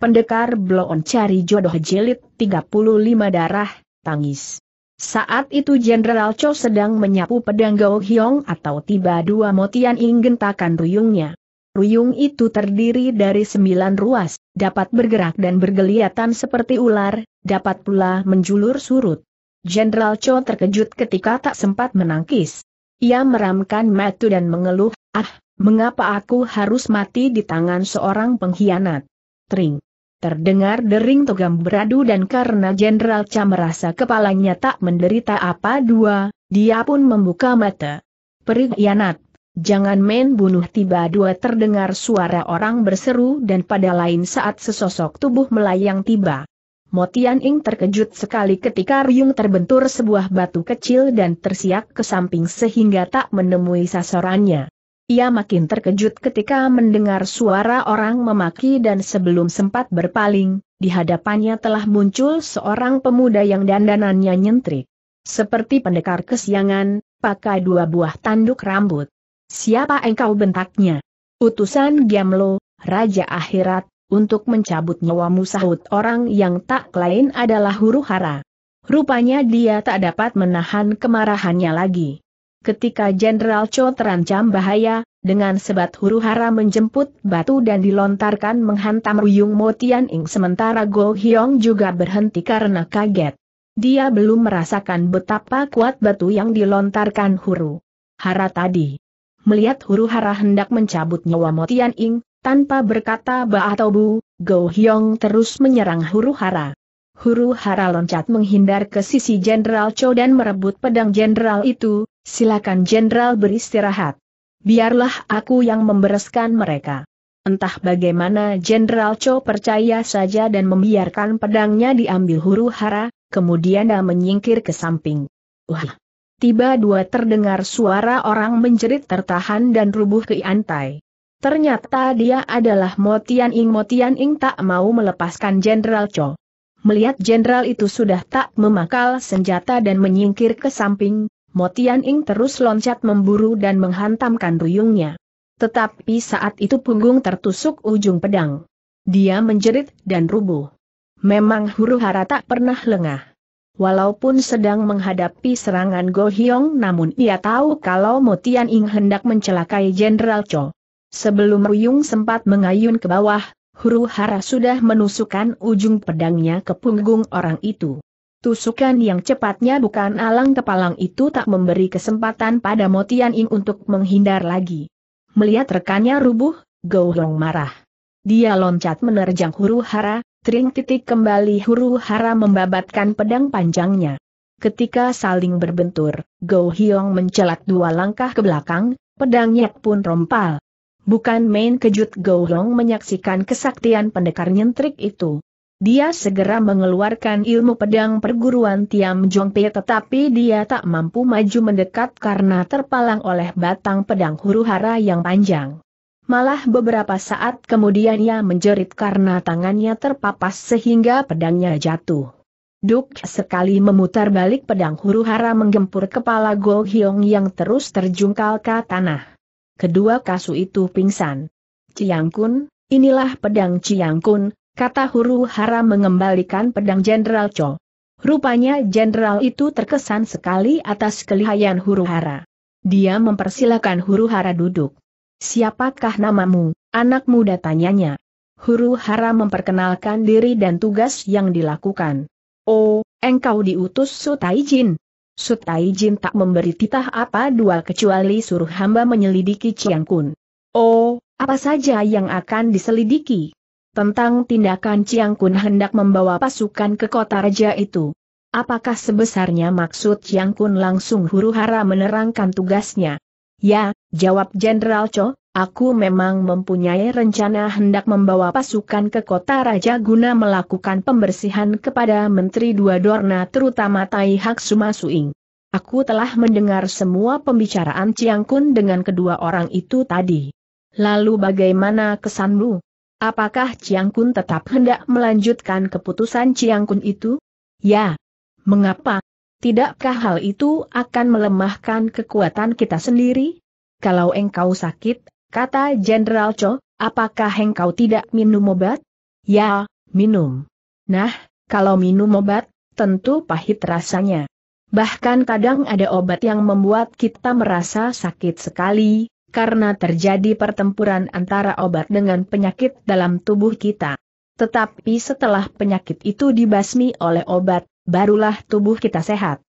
Pendekar Bloon cari jodoh jelit 35 darah, tangis. Saat itu Jenderal Cho sedang menyapu pedang Gao Hyong atau tiba dua motian inggentakan ruyungnya. Ruyung itu terdiri dari sembilan ruas, dapat bergerak dan bergeliatan seperti ular, dapat pula menjulur surut. Jenderal Cho terkejut ketika tak sempat menangkis. Ia meramkan matu dan mengeluh, ah, mengapa aku harus mati di tangan seorang pengkhianat? Tring. Terdengar dering togam beradu dan karena Jenderal Cha merasa kepalanya tak menderita apa dua, dia pun membuka mata. Yanat, jangan main bunuh tiba dua terdengar suara orang berseru dan pada lain saat sesosok tubuh melayang tiba. Motian Ing terkejut sekali ketika Ryung terbentur sebuah batu kecil dan tersiak ke samping sehingga tak menemui sasarannya. Ia makin terkejut ketika mendengar suara orang memaki dan sebelum sempat berpaling, di hadapannya telah muncul seorang pemuda yang dandanannya nyentrik. Seperti pendekar kesiangan, pakai dua buah tanduk rambut. Siapa engkau bentaknya? Utusan Giamlo, Raja Akhirat, untuk mencabut nyawamu sahut orang yang tak lain adalah huru hara. Rupanya dia tak dapat menahan kemarahannya lagi. Ketika Jenderal Cho terancam bahaya, dengan sebat huru hara menjemput batu dan dilontarkan menghantam Ruyung Mo Tian Ing sementara Go Hyong juga berhenti karena kaget. Dia belum merasakan betapa kuat batu yang dilontarkan huru hara tadi. Melihat huru hara hendak mencabut nyawa Mo Tian Ing, tanpa berkata ba atau bu, Go Hyong terus menyerang huru hara. Huru hara loncat menghindar ke sisi Jenderal Cho dan merebut pedang Jenderal itu, silakan jenderal beristirahat. Biarlah aku yang membereskan mereka. Entah bagaimana Jenderal Cho percaya saja dan membiarkan pedangnya diambil huru hara, kemudian dia menyingkir ke samping. Wah! Tiba dua terdengar suara orang menjerit tertahan dan rubuh ke antai. Ternyata dia adalah Motian Ing Motian Ing tak mau melepaskan Jenderal Cho. Melihat jenderal itu sudah tak memakal senjata dan menyingkir ke samping, Motian Ing terus loncat memburu dan menghantamkan duyungnya. Tetapi saat itu punggung tertusuk ujung pedang. Dia menjerit dan rubuh. Memang huru hara tak pernah lengah. Walaupun sedang menghadapi serangan Go Hyong namun ia tahu kalau Motian Ing hendak mencelakai Jenderal Cho. Sebelum Ruyung sempat mengayun ke bawah, huru hara sudah menusukkan ujung pedangnya ke punggung orang itu. Tusukan yang cepatnya bukan alang kepalang itu tak memberi kesempatan pada Motian Ing untuk menghindar lagi. Melihat rekannya rubuh, Go Hong marah. Dia loncat menerjang huru hara, tring titik kembali huru hara membabatkan pedang panjangnya. Ketika saling berbentur, Go Hyong mencelat dua langkah ke belakang, pedangnya pun rompal. Bukan main kejut Go Long menyaksikan kesaktian pendekar nyentrik itu. Dia segera mengeluarkan ilmu pedang perguruan Tiam Jongpe tetapi dia tak mampu maju mendekat karena terpalang oleh batang pedang huru hara yang panjang. Malah beberapa saat kemudian ia menjerit karena tangannya terpapas sehingga pedangnya jatuh. Duk sekali memutar balik pedang huru hara menggempur kepala Go Hyong yang terus terjungkal ke tanah. Kedua kasu itu pingsan. Ciang Kun, inilah pedang Ciang Kun, kata huru hara mengembalikan pedang Jenderal Cho. Rupanya jenderal itu terkesan sekali atas kelihayan huru hara. Dia mempersilahkan huru hara duduk. Siapakah namamu, anak muda tanyanya. Huru hara memperkenalkan diri dan tugas yang dilakukan. Oh, engkau diutus Sutaijin. Sutaijin tak memberi titah apa dua kecuali suruh hamba menyelidiki Chiang Kun. Oh, apa saja yang akan diselidiki? tentang tindakan Chiang Kun hendak membawa pasukan ke kota raja itu. Apakah sebesarnya maksud Chiang Kun langsung huru-hara menerangkan tugasnya? Ya, jawab Jenderal Cho, aku memang mempunyai rencana hendak membawa pasukan ke kota raja guna melakukan pembersihan kepada Menteri Dua Dorna terutama Tai Hak Suma Suing. Aku telah mendengar semua pembicaraan Chiang Kun dengan kedua orang itu tadi. Lalu bagaimana kesanmu? Apakah Chiang Kun tetap hendak melanjutkan keputusan Chiang Kun itu? Ya. Mengapa? Tidakkah hal itu akan melemahkan kekuatan kita sendiri? Kalau engkau sakit, kata Jenderal Cho, apakah engkau tidak minum obat? Ya, minum. Nah, kalau minum obat, tentu pahit rasanya. Bahkan kadang ada obat yang membuat kita merasa sakit sekali, karena terjadi pertempuran antara obat dengan penyakit dalam tubuh kita. Tetapi setelah penyakit itu dibasmi oleh obat, barulah tubuh kita sehat.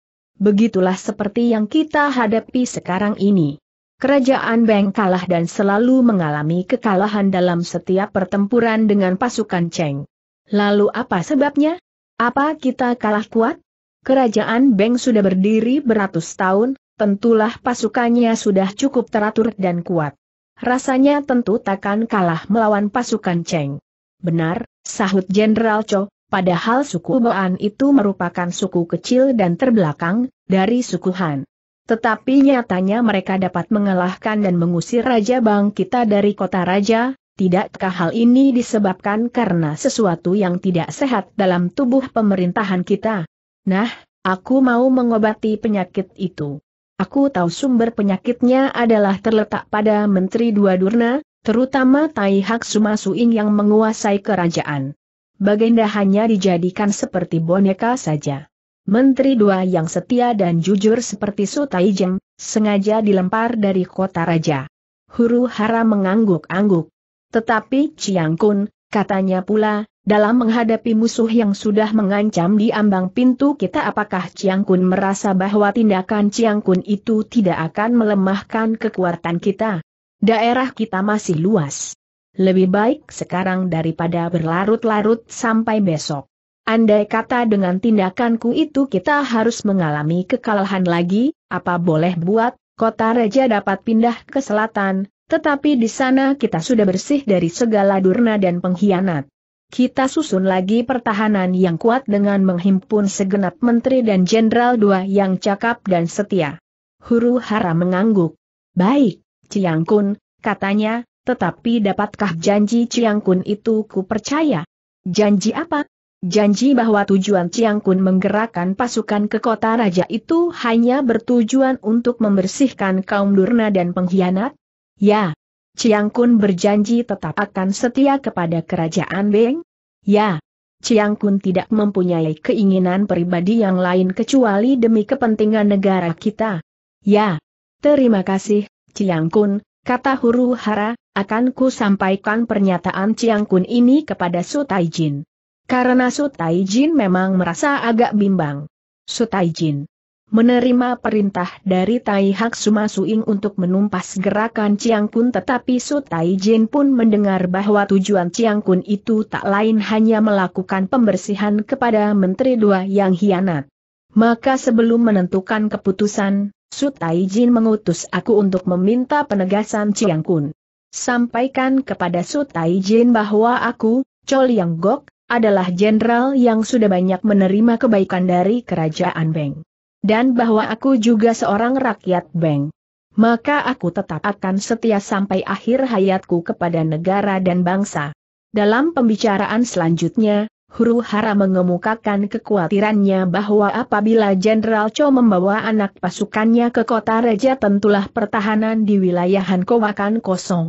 Begitulah seperti yang kita hadapi sekarang ini. Kerajaan Beng kalah dan selalu mengalami kekalahan dalam setiap pertempuran dengan pasukan Cheng. Lalu apa sebabnya? Apa kita kalah kuat? Kerajaan Beng sudah berdiri beratus tahun, tentulah pasukannya sudah cukup teratur dan kuat. Rasanya tentu takkan kalah melawan pasukan Cheng. Benar, sahut Jenderal Cho, padahal suku Boan itu merupakan suku kecil dan terbelakang, dari suku Han. Tetapi nyatanya mereka dapat mengalahkan dan mengusir Raja Bang kita dari kota Raja, tidakkah hal ini disebabkan karena sesuatu yang tidak sehat dalam tubuh pemerintahan kita? Nah, aku mau mengobati penyakit itu. Aku tahu sumber penyakitnya adalah terletak pada Menteri Dua Durna, terutama Tai Hak Sumasuing yang menguasai kerajaan. Baginda hanya dijadikan seperti boneka saja. Menteri dua yang setia dan jujur seperti Su Taijeng, sengaja dilempar dari kota raja. Huru hara mengangguk-angguk. Tetapi Chiang Kun, katanya pula, dalam menghadapi musuh yang sudah mengancam di ambang pintu kita apakah Chiang Kun merasa bahwa tindakan Chiang Kun itu tidak akan melemahkan kekuatan kita? Daerah kita masih luas. Lebih baik sekarang daripada berlarut-larut sampai besok. Andai kata dengan tindakanku itu kita harus mengalami kekalahan lagi, apa boleh buat, kota raja dapat pindah ke selatan, tetapi di sana kita sudah bersih dari segala durna dan pengkhianat kita susun lagi pertahanan yang kuat dengan menghimpun segenap menteri dan jenderal dua yang cakap dan setia. Huru Hara mengangguk. Baik, Ciang Kun, katanya, tetapi dapatkah janji Ciang Kun itu ku percaya? Janji apa? Janji bahwa tujuan Ciang Kun menggerakkan pasukan ke kota raja itu hanya bertujuan untuk membersihkan kaum durna dan pengkhianat? Ya, Chiang Kun berjanji tetap akan setia kepada kerajaan Beng? Ya. Chiang Kun tidak mempunyai keinginan pribadi yang lain kecuali demi kepentingan negara kita. Ya. Terima kasih, Chiang Kun, kata huru hara, akan ku sampaikan pernyataan Chiang Kun ini kepada Su Taijin. Karena Su Taijin memang merasa agak bimbang. Su Taijin menerima perintah dari Tai Hak Suma Suing untuk menumpas gerakan Chiang Kun tetapi Su Tai Jin pun mendengar bahwa tujuan Chiang Kun itu tak lain hanya melakukan pembersihan kepada Menteri Dua yang hianat. Maka sebelum menentukan keputusan, Su Tai Jin mengutus aku untuk meminta penegasan Chiang Kun. Sampaikan kepada Su Tai Jin bahwa aku, Chol Yang Gok, adalah jenderal yang sudah banyak menerima kebaikan dari kerajaan Beng dan bahwa aku juga seorang rakyat Beng. Maka aku tetap akan setia sampai akhir hayatku kepada negara dan bangsa. Dalam pembicaraan selanjutnya, Huru Hara mengemukakan kekhawatirannya bahwa apabila Jenderal Cho membawa anak pasukannya ke kota Raja, tentulah pertahanan di wilayah Hanko akan kosong.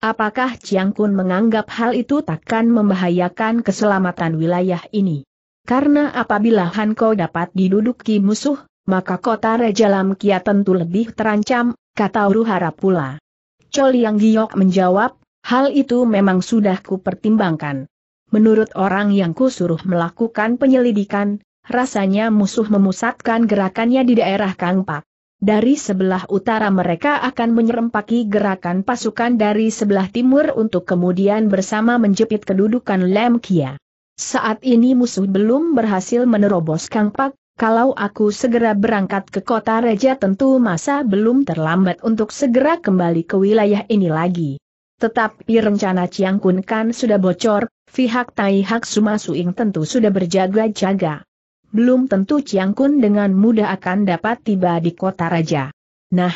Apakah Chiang Kun menganggap hal itu takkan membahayakan keselamatan wilayah ini? Karena apabila Hanko dapat diduduki musuh, maka kota Raja Lamkia tentu lebih terancam, kata Uruhara pula. Chol Yang Giok menjawab, hal itu memang sudah kupertimbangkan. Menurut orang yang kusuruh melakukan penyelidikan, rasanya musuh memusatkan gerakannya di daerah Kangpak. Dari sebelah utara mereka akan menyerempaki gerakan pasukan dari sebelah timur untuk kemudian bersama menjepit kedudukan Lemkia. Saat ini musuh belum berhasil menerobos Kangpak, kalau aku segera berangkat ke kota raja tentu masa belum terlambat untuk segera kembali ke wilayah ini lagi. Tetapi rencana Chiang Kun kan sudah bocor, pihak Tai Hak Suma Suing tentu sudah berjaga-jaga. Belum tentu Chiang Kun dengan mudah akan dapat tiba di kota Raja. Nah,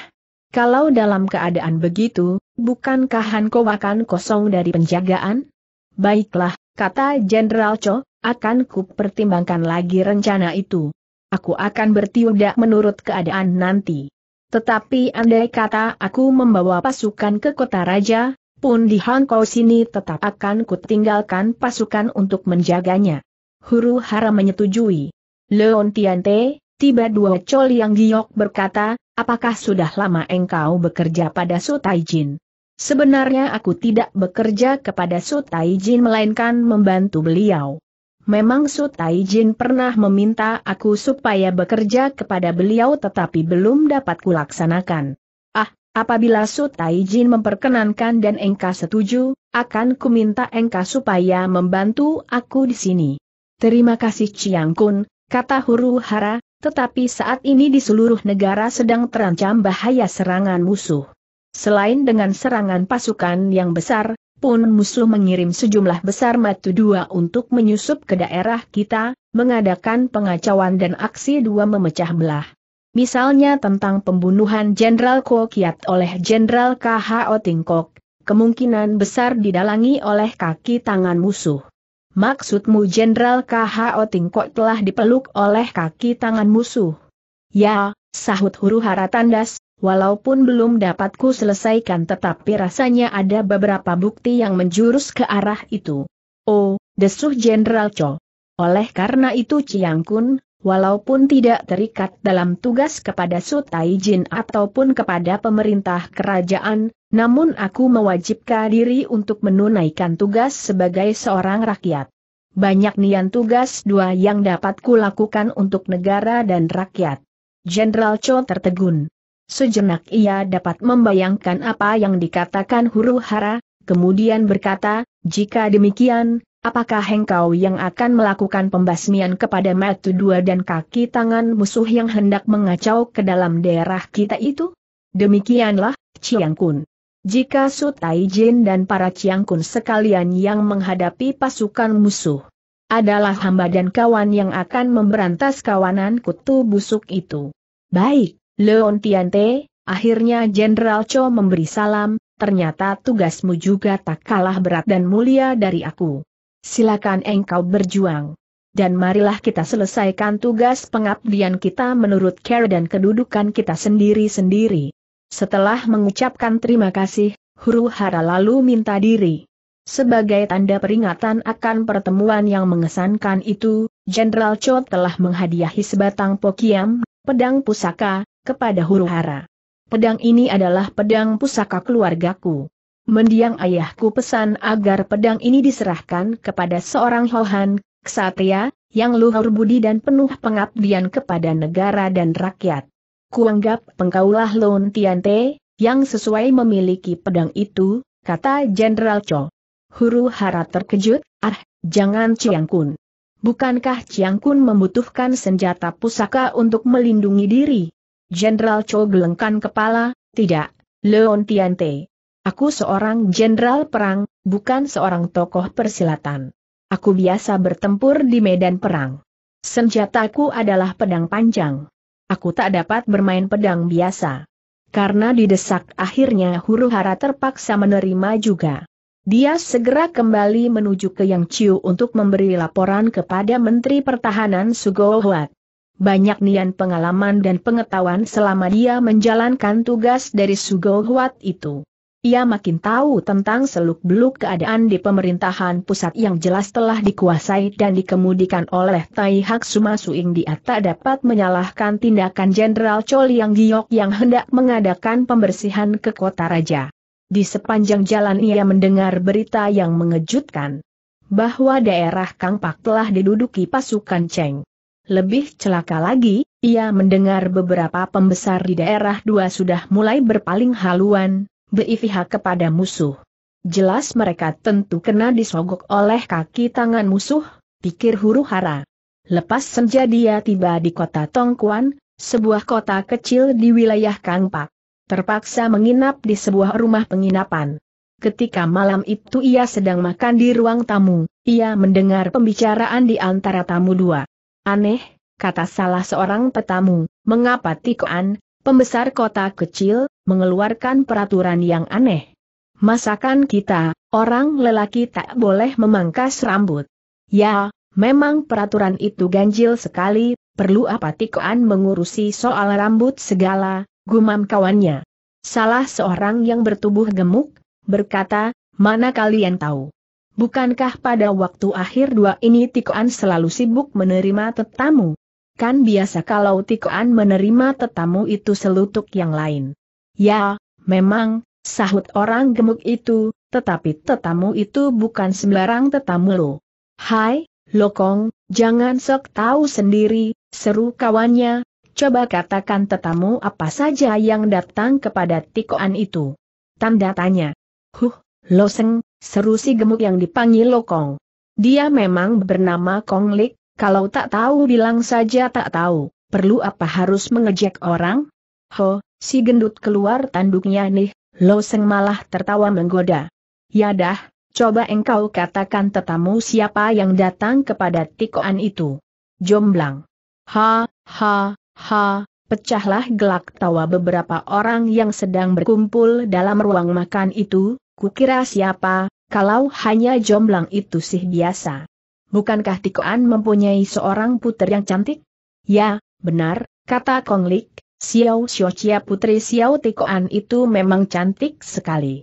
kalau dalam keadaan begitu, bukankah Han Kau akan kosong dari penjagaan? Baiklah, kata Jenderal Cho, akan kupertimbangkan lagi rencana itu aku akan bertindak menurut keadaan nanti. Tetapi andai kata aku membawa pasukan ke kota raja, pun di Hangkau sini tetap akan kutinggalkan pasukan untuk menjaganya. Huru hara menyetujui. Leon Tiante, tiba dua col yang giok berkata, apakah sudah lama engkau bekerja pada Sutaijin? Sebenarnya aku tidak bekerja kepada Sutaijin melainkan membantu beliau. Memang Su Jin pernah meminta aku supaya bekerja kepada beliau tetapi belum dapat kulaksanakan. Ah, apabila Su Jin memperkenankan dan engka setuju, akan kuminta engka supaya membantu aku di sini. Terima kasih Chiang Kun, kata Huru Hara, tetapi saat ini di seluruh negara sedang terancam bahaya serangan musuh. Selain dengan serangan pasukan yang besar, pun musuh mengirim sejumlah besar matu dua untuk menyusup ke daerah kita, mengadakan pengacauan dan aksi dua memecah belah. Misalnya tentang pembunuhan Jenderal Ko Kiat oleh Jenderal K.H.O. Tingkok, kemungkinan besar didalangi oleh kaki tangan musuh. Maksudmu Jenderal KHO Tingkok telah dipeluk oleh kaki tangan musuh? Ya, sahut huru hara tandas, Walaupun belum dapatku selesaikan tetapi rasanya ada beberapa bukti yang menjurus ke arah itu. Oh, desuh Jenderal Cho. Oleh karena itu Chiang Kun, walaupun tidak terikat dalam tugas kepada Sutai Taijin ataupun kepada pemerintah kerajaan, namun aku mewajibkan diri untuk menunaikan tugas sebagai seorang rakyat. Banyak nian tugas dua yang dapat kulakukan untuk negara dan rakyat. Jenderal Cho tertegun. Sejenak ia dapat membayangkan apa yang dikatakan huru hara, kemudian berkata, jika demikian, apakah engkau yang akan melakukan pembasmian kepada mata dua dan kaki tangan musuh yang hendak mengacau ke dalam daerah kita itu? Demikianlah, Chiang Kun. Jika Su Jin dan para Chiang Kun sekalian yang menghadapi pasukan musuh adalah hamba dan kawan yang akan memberantas kawanan kutu busuk itu. Baik, Leon Tiante, akhirnya Jenderal Cho memberi salam, ternyata tugasmu juga tak kalah berat dan mulia dari aku. Silakan engkau berjuang. Dan marilah kita selesaikan tugas pengabdian kita menurut care dan kedudukan kita sendiri-sendiri. Setelah mengucapkan terima kasih, Huru Hara lalu minta diri. Sebagai tanda peringatan akan pertemuan yang mengesankan itu, Jenderal Cho telah menghadiahi sebatang pokiam, pedang pusaka, kepada huru hara. Pedang ini adalah pedang pusaka keluargaku. Mendiang ayahku pesan agar pedang ini diserahkan kepada seorang Hohan, ksatria, yang luhur budi dan penuh pengabdian kepada negara dan rakyat. Kuanggap pengkaulah Lon Tiante, yang sesuai memiliki pedang itu, kata Jenderal Cho. Huru hara terkejut, ah, jangan Chiang Kun. Bukankah Chiang Kun membutuhkan senjata pusaka untuk melindungi diri? Jenderal Cho gelengkan kepala, tidak, Leon Tiante. Aku seorang jenderal perang, bukan seorang tokoh persilatan. Aku biasa bertempur di medan perang. Senjataku adalah pedang panjang. Aku tak dapat bermain pedang biasa. Karena didesak akhirnya huru hara terpaksa menerima juga. Dia segera kembali menuju ke Yang Chiu untuk memberi laporan kepada Menteri Pertahanan Sugohwat banyak nian pengalaman dan pengetahuan selama dia menjalankan tugas dari Sugohuat itu. Ia makin tahu tentang seluk-beluk keadaan di pemerintahan pusat yang jelas telah dikuasai dan dikemudikan oleh Tai Hak Sumasuing dia tak dapat menyalahkan tindakan Jenderal Chol yang Giok yang hendak mengadakan pembersihan ke kota raja. Di sepanjang jalan ia mendengar berita yang mengejutkan. Bahwa daerah Kangpak telah diduduki pasukan Cheng. Lebih celaka lagi, ia mendengar beberapa pembesar di daerah dua sudah mulai berpaling haluan, berpihak kepada musuh. Jelas mereka tentu kena disogok oleh kaki tangan musuh, pikir huru hara. Lepas senja dia tiba di kota Tongkuan, sebuah kota kecil di wilayah Kangpak. Terpaksa menginap di sebuah rumah penginapan. Ketika malam itu ia sedang makan di ruang tamu, ia mendengar pembicaraan di antara tamu dua. Aneh, kata salah seorang petamu, mengapa Tikoan, pembesar kota kecil, mengeluarkan peraturan yang aneh? Masakan kita, orang lelaki tak boleh memangkas rambut. Ya, memang peraturan itu ganjil sekali, perlu apa Tikoan mengurusi soal rambut segala, gumam kawannya. Salah seorang yang bertubuh gemuk, berkata, mana kalian tahu? Bukankah pada waktu akhir dua ini Tikoan selalu sibuk menerima tetamu? Kan biasa kalau Tikoan menerima tetamu itu selutuk yang lain. Ya, memang, sahut orang gemuk itu, tetapi tetamu itu bukan sembarang tetamu lo. Hai, Lokong, jangan sok tahu sendiri, seru kawannya, coba katakan tetamu apa saja yang datang kepada Tikoan itu. Tanda tanya. Huh, Loseng, seru si gemuk yang dipanggil Lokong. Dia memang bernama Kong Lik, kalau tak tahu bilang saja tak tahu, perlu apa harus mengejek orang? Ho, si gendut keluar tanduknya nih, Lo Seng malah tertawa menggoda. Yadah, coba engkau katakan tetamu siapa yang datang kepada tikoan itu. Jomblang. Ha, ha, ha, pecahlah gelak tawa beberapa orang yang sedang berkumpul dalam ruang makan itu, kukira siapa, kalau hanya jomblang itu sih biasa. Bukankah Tikoan mempunyai seorang putri yang cantik? Ya, benar, kata Kong Konglik, Xiao Xiochia putri Xiao Tikoan itu memang cantik sekali.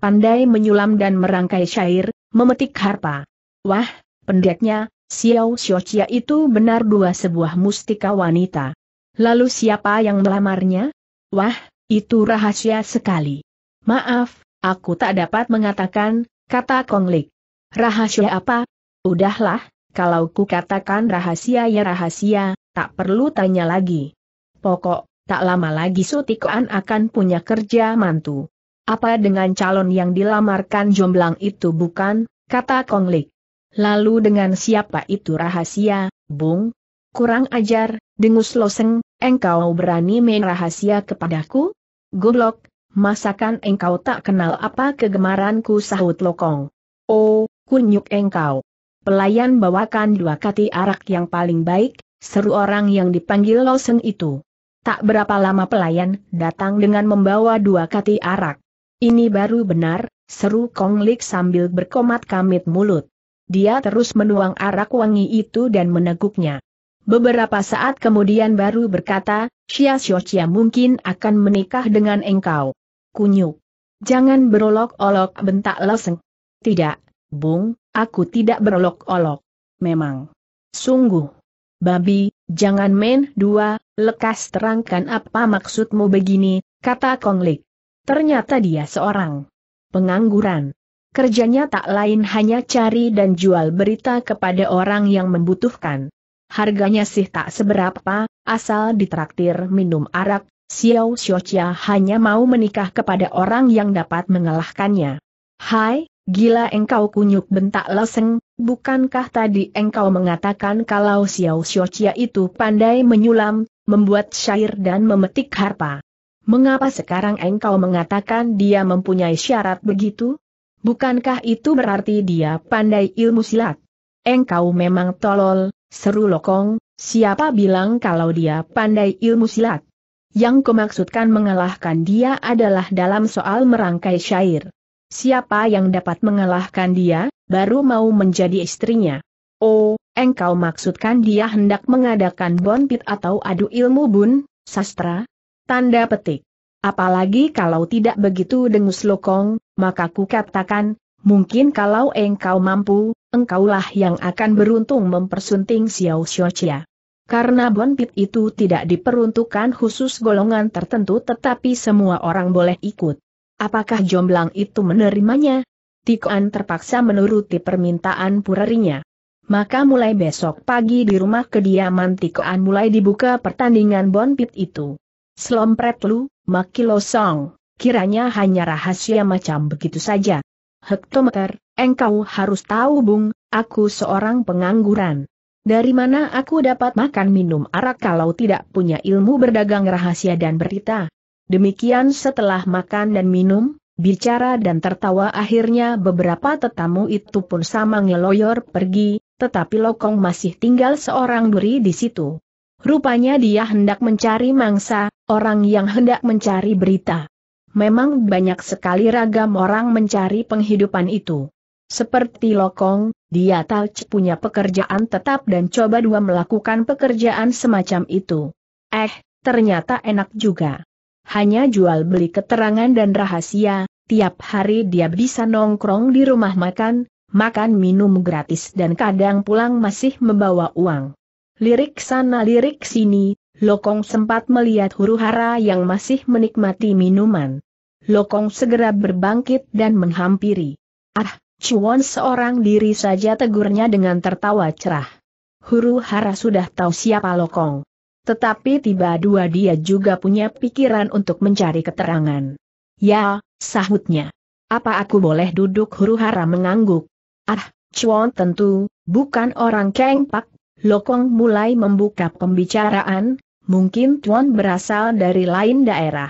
Pandai menyulam dan merangkai syair, memetik harpa. Wah, pendeknya, Xiao Xiochia itu benar dua sebuah mustika wanita. Lalu siapa yang melamarnya? Wah, itu rahasia sekali. Maaf, aku tak dapat mengatakan, Kata Konglik. Rahasia apa? Udahlah, kalau ku katakan rahasia ya rahasia, tak perlu tanya lagi. Pokok, tak lama lagi Sutikoan akan punya kerja mantu. Apa dengan calon yang dilamarkan jomblang itu bukan? Kata Konglik. Lalu dengan siapa itu rahasia, Bung? Kurang ajar, dengus loseng, engkau berani main rahasia kepadaku? Goblok, masakan engkau tak kenal apa kegemaranku sahut Lokong. Oh, kunyuk engkau. Pelayan bawakan dua kati arak yang paling baik, seru orang yang dipanggil loseng itu. Tak berapa lama pelayan datang dengan membawa dua kati arak. Ini baru benar, seru konglik sambil berkomat kamit mulut. Dia terus menuang arak wangi itu dan meneguknya. Beberapa saat kemudian baru berkata, Xia Xiaoxia mungkin akan menikah dengan engkau kunyuk. Jangan berolok-olok bentak Leseng. Tidak, Bung, aku tidak berolok-olok. Memang. Sungguh. Babi, jangan main dua, lekas terangkan apa maksudmu begini, kata Konglik. Ternyata dia seorang pengangguran. Kerjanya tak lain hanya cari dan jual berita kepada orang yang membutuhkan. Harganya sih tak seberapa, asal ditraktir minum arak, Xiao Xiaochia hanya mau menikah kepada orang yang dapat mengalahkannya. Hai, gila engkau kunyuk bentak leseng, bukankah tadi engkau mengatakan kalau Xiao Xiaochia itu pandai menyulam, membuat syair dan memetik harpa? Mengapa sekarang engkau mengatakan dia mempunyai syarat begitu? Bukankah itu berarti dia pandai ilmu silat? Engkau memang tolol, seru Lokong, siapa bilang kalau dia pandai ilmu silat? Yang kumaksudkan mengalahkan dia adalah dalam soal merangkai syair. Siapa yang dapat mengalahkan dia, baru mau menjadi istrinya. Oh, engkau maksudkan dia hendak mengadakan bonpit atau adu ilmu bun, sastra? Tanda petik. Apalagi kalau tidak begitu dengus lokong, maka ku katakan, mungkin kalau engkau mampu, engkaulah yang akan beruntung mempersunting Xiao Xiao karena bonpit itu tidak diperuntukkan khusus golongan tertentu tetapi semua orang boleh ikut. Apakah jomblang itu menerimanya? Tikoan terpaksa menuruti permintaan purerinya. Maka mulai besok pagi di rumah kediaman Tikoan mulai dibuka pertandingan bonpit itu. Selompret lu, makilo song, kiranya hanya rahasia macam begitu saja. Hektometer, engkau harus tahu bung, aku seorang pengangguran. Dari mana aku dapat makan minum arak kalau tidak punya ilmu berdagang rahasia dan berita? Demikian setelah makan dan minum, bicara dan tertawa akhirnya beberapa tetamu itu pun sama ngeloyor pergi, tetapi Lokong masih tinggal seorang duri di situ. Rupanya dia hendak mencari mangsa, orang yang hendak mencari berita. Memang banyak sekali ragam orang mencari penghidupan itu. Seperti Lokong, dia tahu punya pekerjaan tetap dan coba dua melakukan pekerjaan semacam itu. Eh, ternyata enak juga. Hanya jual beli keterangan dan rahasia, tiap hari dia bisa nongkrong di rumah makan, makan minum gratis dan kadang pulang masih membawa uang. Lirik sana lirik sini, Lokong sempat melihat huru-hara yang masih menikmati minuman. Lokong segera berbangkit dan menghampiri. Ah, Cuan seorang diri saja tegurnya dengan tertawa cerah. Huru hara sudah tahu siapa Lokong. Tetapi tiba dua dia juga punya pikiran untuk mencari keterangan. Ya, sahutnya. Apa aku boleh duduk huru hara mengangguk? Ah, Chuan tentu, bukan orang kengpak. Lokong mulai membuka pembicaraan, mungkin Tuan berasal dari lain daerah.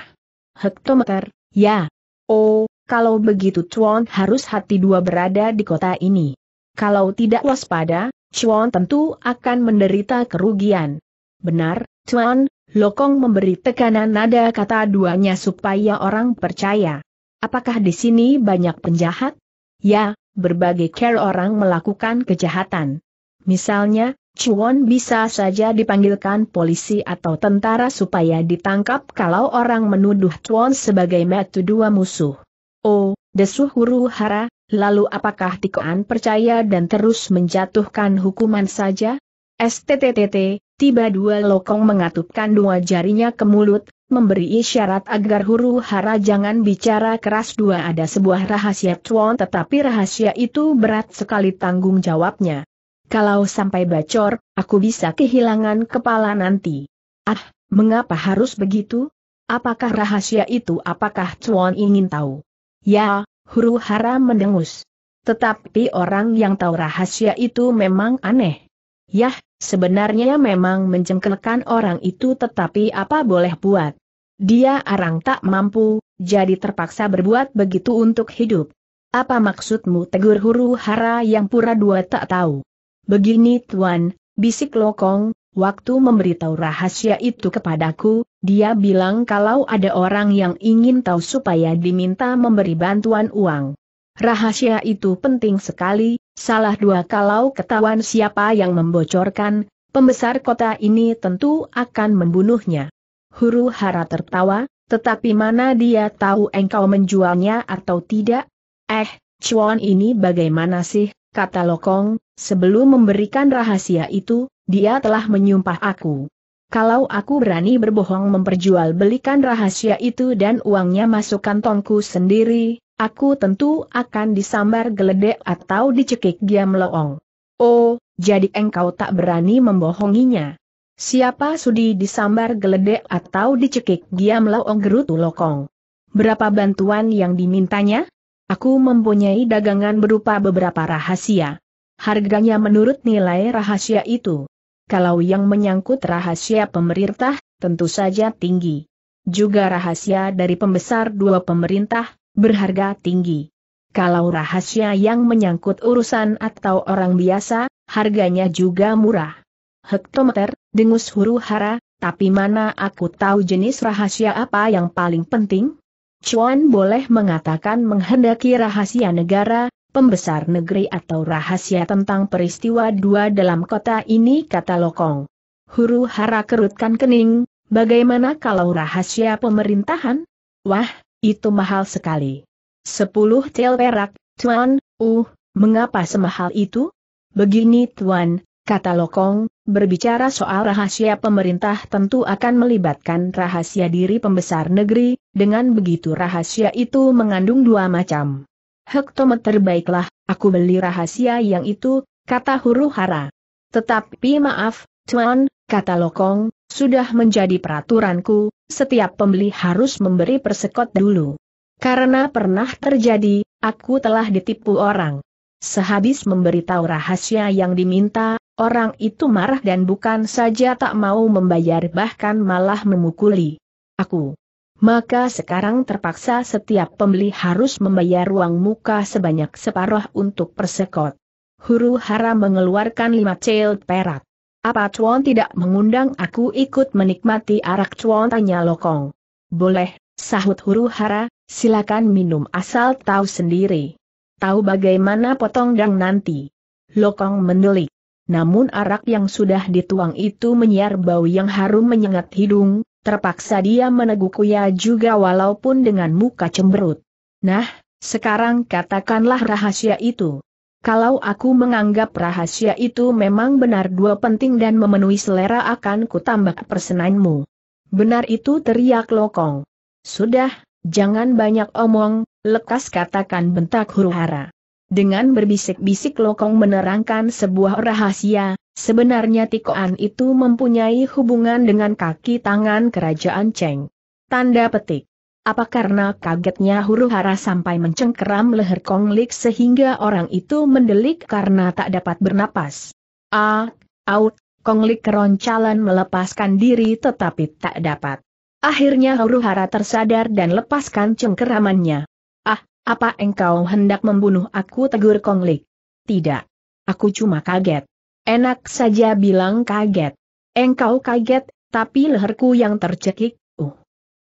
Hektometer, ya. Oh, kalau begitu Chuan harus hati dua berada di kota ini. Kalau tidak waspada, Chuan tentu akan menderita kerugian. Benar, Chuan, Lokong memberi tekanan nada kata duanya supaya orang percaya. Apakah di sini banyak penjahat? Ya, berbagai care orang melakukan kejahatan. Misalnya, Chuan bisa saja dipanggilkan polisi atau tentara supaya ditangkap kalau orang menuduh Chuan sebagai metu dua musuh. Oh, desuh huru hara, lalu apakah Tikoan percaya dan terus menjatuhkan hukuman saja? STTTT, tiba dua lokong mengatupkan dua jarinya ke mulut, memberi isyarat agar huru hara jangan bicara keras dua ada sebuah rahasia cuan tetapi rahasia itu berat sekali tanggung jawabnya. Kalau sampai bocor, aku bisa kehilangan kepala nanti. Ah, mengapa harus begitu? Apakah rahasia itu apakah cuan ingin tahu? Ya, huru hara mendengus. Tetapi orang yang tahu rahasia itu memang aneh. Yah, sebenarnya memang menjengkelkan orang itu tetapi apa boleh buat. Dia arang tak mampu, jadi terpaksa berbuat begitu untuk hidup. Apa maksudmu tegur huru hara yang pura dua tak tahu? Begini tuan, bisik Lokong, waktu memberitahu rahasia itu kepadaku, dia bilang kalau ada orang yang ingin tahu supaya diminta memberi bantuan uang. Rahasia itu penting sekali, salah dua kalau ketahuan siapa yang membocorkan, pembesar kota ini tentu akan membunuhnya. Huru hara tertawa, tetapi mana dia tahu engkau menjualnya atau tidak? Eh, cuan ini bagaimana sih, kata Lokong, sebelum memberikan rahasia itu, dia telah menyumpah aku kalau aku berani berbohong memperjualbelikan rahasia itu dan uangnya masuk kantongku sendiri, aku tentu akan disambar geledek atau dicekik dia melong. Oh, jadi engkau tak berani membohonginya. Siapa sudi disambar geledek atau dicekik dia melong? gerutu lokong. Berapa bantuan yang dimintanya? Aku mempunyai dagangan berupa beberapa rahasia. Harganya menurut nilai rahasia itu. Kalau yang menyangkut rahasia pemerintah, tentu saja tinggi. Juga rahasia dari pembesar dua pemerintah, berharga tinggi. Kalau rahasia yang menyangkut urusan atau orang biasa, harganya juga murah. Hektometer, dengus huru hara, tapi mana aku tahu jenis rahasia apa yang paling penting? Chuan boleh mengatakan menghendaki rahasia negara, pembesar negeri atau rahasia tentang peristiwa dua dalam kota ini kata Lokong. Huru hara kerutkan kening, bagaimana kalau rahasia pemerintahan? Wah, itu mahal sekali. Sepuluh tel perak, Tuan, uh, mengapa semahal itu? Begini Tuan, kata Lokong, berbicara soal rahasia pemerintah tentu akan melibatkan rahasia diri pembesar negeri, dengan begitu rahasia itu mengandung dua macam. Hektometer baiklah, aku beli rahasia yang itu, kata huru hara. Tetapi maaf, Tuan, kata Lokong, sudah menjadi peraturanku, setiap pembeli harus memberi persekot dulu. Karena pernah terjadi, aku telah ditipu orang. Sehabis memberitahu rahasia yang diminta, orang itu marah dan bukan saja tak mau membayar bahkan malah memukuli. Aku maka sekarang terpaksa setiap pembeli harus membayar uang muka sebanyak separuh untuk persekot. Huru hara mengeluarkan lima cel perak. Apa Chuan tidak mengundang aku ikut menikmati arak Chuan tanya Lokong. Boleh, sahut huru hara, silakan minum asal tahu sendiri. Tahu bagaimana potong dang nanti. Lokong mendelik. Namun arak yang sudah dituang itu menyiar bau yang harum menyengat hidung, Terpaksa dia meneguk meneguknya juga walaupun dengan muka cemberut. Nah, sekarang katakanlah rahasia itu. Kalau aku menganggap rahasia itu memang benar dua penting dan memenuhi selera akan kutambah persenainmu. Benar itu teriak Lokong. Sudah, jangan banyak omong, lekas katakan bentak huru hara. Dengan berbisik-bisik Lokong menerangkan sebuah rahasia, Sebenarnya Tikoan itu mempunyai hubungan dengan kaki tangan kerajaan Cheng. Tanda petik. Apa karena kagetnya huru hara sampai mencengkeram leher Konglik sehingga orang itu mendelik karena tak dapat bernapas? Ah, out, Konglik keroncalan melepaskan diri tetapi tak dapat. Akhirnya huru hara tersadar dan lepaskan cengkeramannya. Ah, apa engkau hendak membunuh aku tegur Konglik? Tidak. Aku cuma kaget. Enak saja bilang kaget. Engkau kaget, tapi leherku yang tercekik, uh.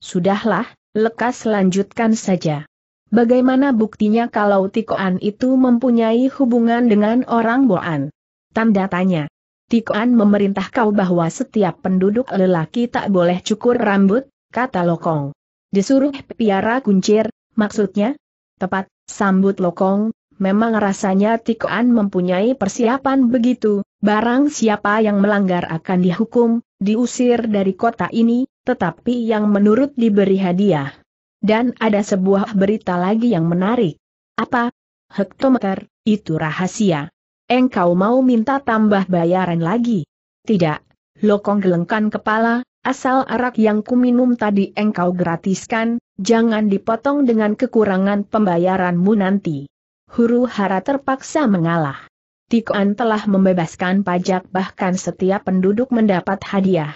Sudahlah, lekas lanjutkan saja. Bagaimana buktinya kalau Tikoan itu mempunyai hubungan dengan orang Boan? Tanda tanya. Tikoan memerintah kau bahwa setiap penduduk lelaki tak boleh cukur rambut, kata Lokong. Disuruh piara kuncir, maksudnya? Tepat, sambut Lokong, Memang rasanya Tikoan mempunyai persiapan begitu, barang siapa yang melanggar akan dihukum, diusir dari kota ini, tetapi yang menurut diberi hadiah. Dan ada sebuah berita lagi yang menarik. Apa? Hektometer, itu rahasia. Engkau mau minta tambah bayaran lagi? Tidak. Lokong gelengkan kepala, asal arak yang kuminum tadi engkau gratiskan, jangan dipotong dengan kekurangan pembayaranmu nanti huru hara terpaksa mengalah. Tikuan telah membebaskan pajak bahkan setiap penduduk mendapat hadiah.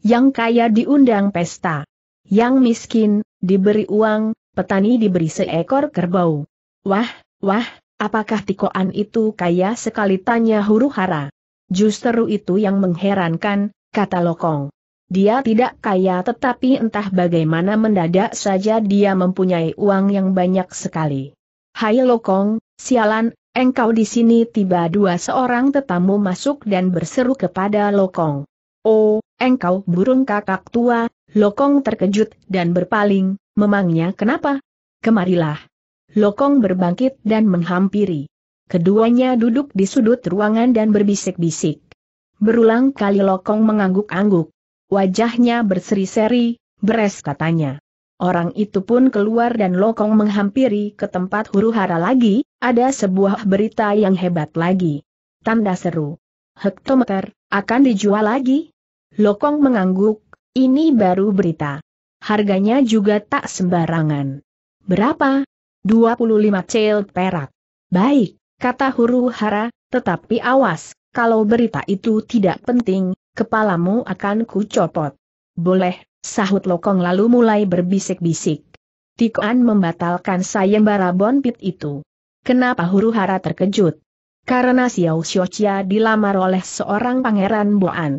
Yang kaya diundang pesta. Yang miskin, diberi uang, petani diberi seekor kerbau. Wah, wah, apakah Tikoan itu kaya sekali tanya huru hara? Justru itu yang mengherankan, kata Lokong. Dia tidak kaya tetapi entah bagaimana mendadak saja dia mempunyai uang yang banyak sekali. Hai Lokong, sialan, engkau di sini tiba dua seorang tetamu masuk dan berseru kepada Lokong. Oh, engkau burung kakak tua, Lokong terkejut dan berpaling, memangnya kenapa? Kemarilah. Lokong berbangkit dan menghampiri. Keduanya duduk di sudut ruangan dan berbisik-bisik. Berulang kali Lokong mengangguk-angguk. Wajahnya berseri-seri, beres katanya. Orang itu pun keluar dan lokong menghampiri ke tempat huru hara lagi, ada sebuah berita yang hebat lagi. Tanda seru. Hektometer, akan dijual lagi? Lokong mengangguk, ini baru berita. Harganya juga tak sembarangan. Berapa? 25 cel perak. Baik, kata huru hara, tetapi awas, kalau berita itu tidak penting, kepalamu akan kucopot. Boleh, sahut Lokong lalu mulai berbisik-bisik. Tikoan membatalkan sayembara bonpit itu. Kenapa huru hara terkejut? Karena Xiao Xiaochia dilamar oleh seorang pangeran Boan.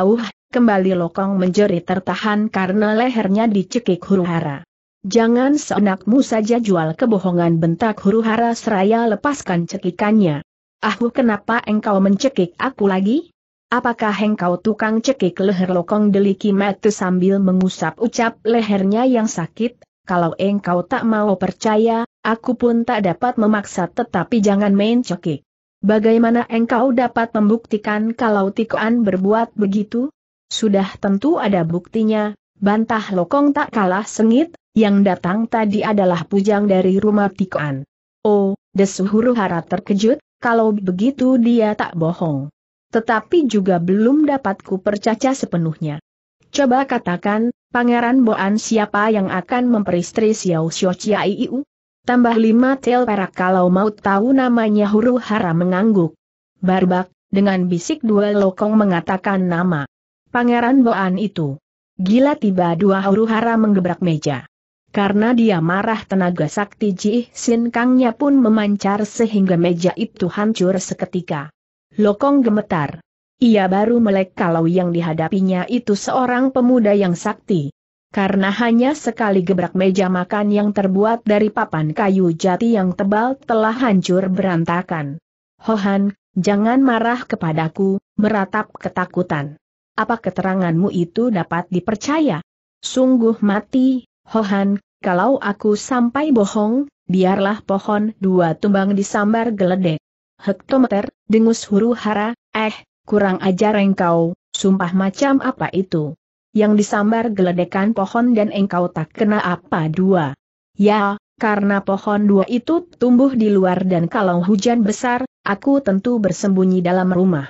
Auh, kembali Lokong menjerit tertahan karena lehernya dicekik huru hara. Jangan seenakmu saja jual kebohongan bentak huru hara seraya lepaskan cekikannya. Ahu kenapa engkau mencekik aku lagi? Apakah engkau tukang cekik leher lokong deliki metu sambil mengusap-ucap lehernya yang sakit? Kalau engkau tak mau percaya, aku pun tak dapat memaksa tetapi jangan main cekik. Bagaimana engkau dapat membuktikan kalau tikoan berbuat begitu? Sudah tentu ada buktinya, bantah lokong tak kalah sengit, yang datang tadi adalah pujang dari rumah tikoan. Oh, desuhuru hara terkejut, kalau begitu dia tak bohong tetapi juga belum dapat ku sepenuhnya. Coba katakan, Pangeran Boan siapa yang akan memperistri Xiao Xiao Chiai Iu? Tambah lima tel perak kalau mau tahu namanya huru hara mengangguk. Barbak, dengan bisik dua lokong mengatakan nama. Pangeran Boan itu. Gila tiba dua huru hara menggebrak meja. Karena dia marah tenaga sakti Ji Sin Kangnya pun memancar sehingga meja itu hancur seketika. Lokong gemetar. Ia baru melek kalau yang dihadapinya itu seorang pemuda yang sakti. Karena hanya sekali gebrak meja makan yang terbuat dari papan kayu jati yang tebal telah hancur berantakan. Hohan, jangan marah kepadaku, meratap ketakutan. Apa keteranganmu itu dapat dipercaya? Sungguh mati, Hohan, kalau aku sampai bohong, biarlah pohon dua tumbang disambar geledek. Hektometer, Dengus huru hara, eh, kurang ajar engkau, sumpah macam apa itu? Yang disambar geledekan pohon dan engkau tak kena apa dua. Ya, karena pohon dua itu tumbuh di luar dan kalau hujan besar, aku tentu bersembunyi dalam rumah.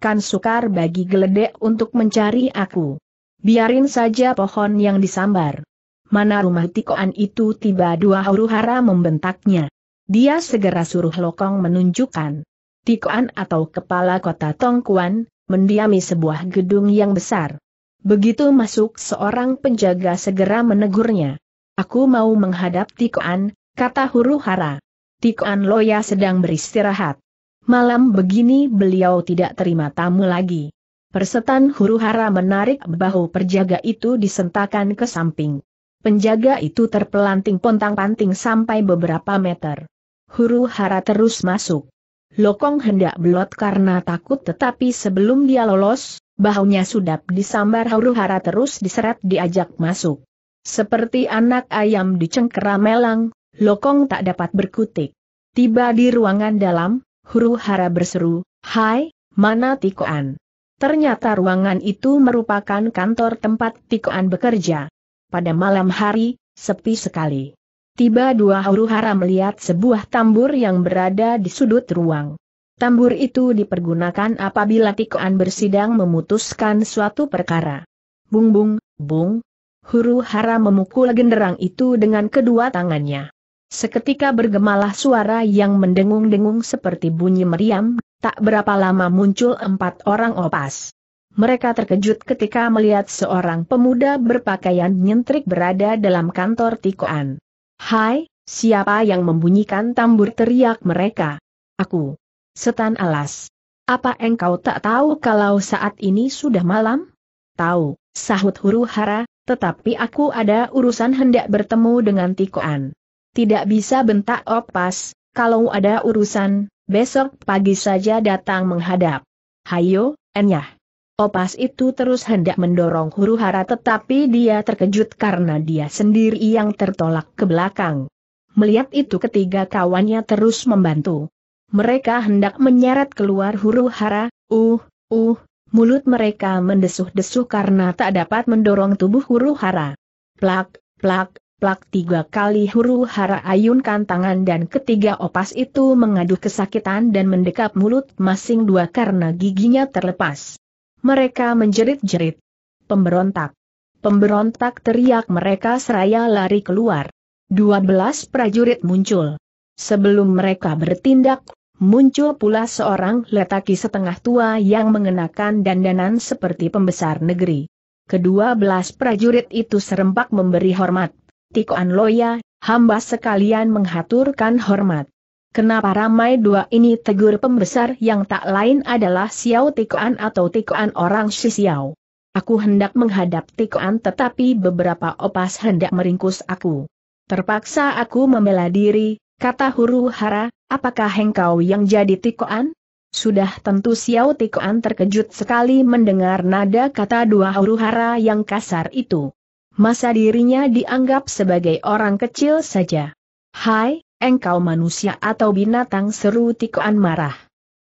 Kan sukar bagi geledek untuk mencari aku. Biarin saja pohon yang disambar. Mana rumah tikoan itu tiba dua huru hara membentaknya. Dia segera suruh Lokong menunjukkan. Tikuan atau kepala kota Tongkuan, mendiami sebuah gedung yang besar. Begitu masuk seorang penjaga segera menegurnya. Aku mau menghadap Tikuan, kata huru hara. Tikuan Loya sedang beristirahat. Malam begini beliau tidak terima tamu lagi. Persetan huru hara menarik bahu perjaga itu disentakan ke samping. Penjaga itu terpelanting pontang-panting sampai beberapa meter. Huru hara terus masuk. Lokong hendak belot karena takut tetapi sebelum dia lolos, bahunya sudah disambar huru-hara terus diseret diajak masuk. Seperti anak ayam di cengkera melang, Lokong tak dapat berkutik. Tiba di ruangan dalam, huru-hara berseru, Hai, mana Tikoan? Ternyata ruangan itu merupakan kantor tempat Tikoan bekerja. Pada malam hari, sepi sekali tiba dua huru hara melihat sebuah tambur yang berada di sudut ruang. Tambur itu dipergunakan apabila tikoan bersidang memutuskan suatu perkara. Bung bung, bung. Huru hara memukul genderang itu dengan kedua tangannya. Seketika bergemalah suara yang mendengung-dengung seperti bunyi meriam, tak berapa lama muncul empat orang opas. Mereka terkejut ketika melihat seorang pemuda berpakaian nyentrik berada dalam kantor tikoan. Hai, siapa yang membunyikan tambur teriak mereka? Aku. Setan alas. Apa engkau tak tahu kalau saat ini sudah malam? Tahu, sahut huru hara, tetapi aku ada urusan hendak bertemu dengan Tikoan. Tidak bisa bentak opas, kalau ada urusan, besok pagi saja datang menghadap. Hayo, enyah. Opas itu terus hendak mendorong huru hara tetapi dia terkejut karena dia sendiri yang tertolak ke belakang. Melihat itu ketiga kawannya terus membantu. Mereka hendak menyeret keluar huru hara, uh, uh, mulut mereka mendesuh-desuh karena tak dapat mendorong tubuh huru hara. Plak, plak, plak tiga kali huru hara ayunkan tangan dan ketiga opas itu mengaduh kesakitan dan mendekap mulut masing dua karena giginya terlepas. Mereka menjerit-jerit. Pemberontak. Pemberontak teriak mereka seraya lari keluar. Dua belas prajurit muncul. Sebelum mereka bertindak, muncul pula seorang letaki setengah tua yang mengenakan dandanan seperti pembesar negeri. Kedua belas prajurit itu serempak memberi hormat. Tikoan Loya, hamba sekalian menghaturkan hormat. Kenapa ramai dua ini tegur pembesar yang tak lain adalah Xiao Tikoan atau Tikoan orang Sisiao. Aku hendak menghadap Tikoan tetapi beberapa opas hendak meringkus aku. Terpaksa aku membela diri, kata Huru Hara, apakah hengkau yang jadi Tikoan? Sudah tentu Xiao Tikoan terkejut sekali mendengar nada kata dua Huru Hara yang kasar itu. Masa dirinya dianggap sebagai orang kecil saja. Hai, engkau manusia atau binatang seru tikoan marah.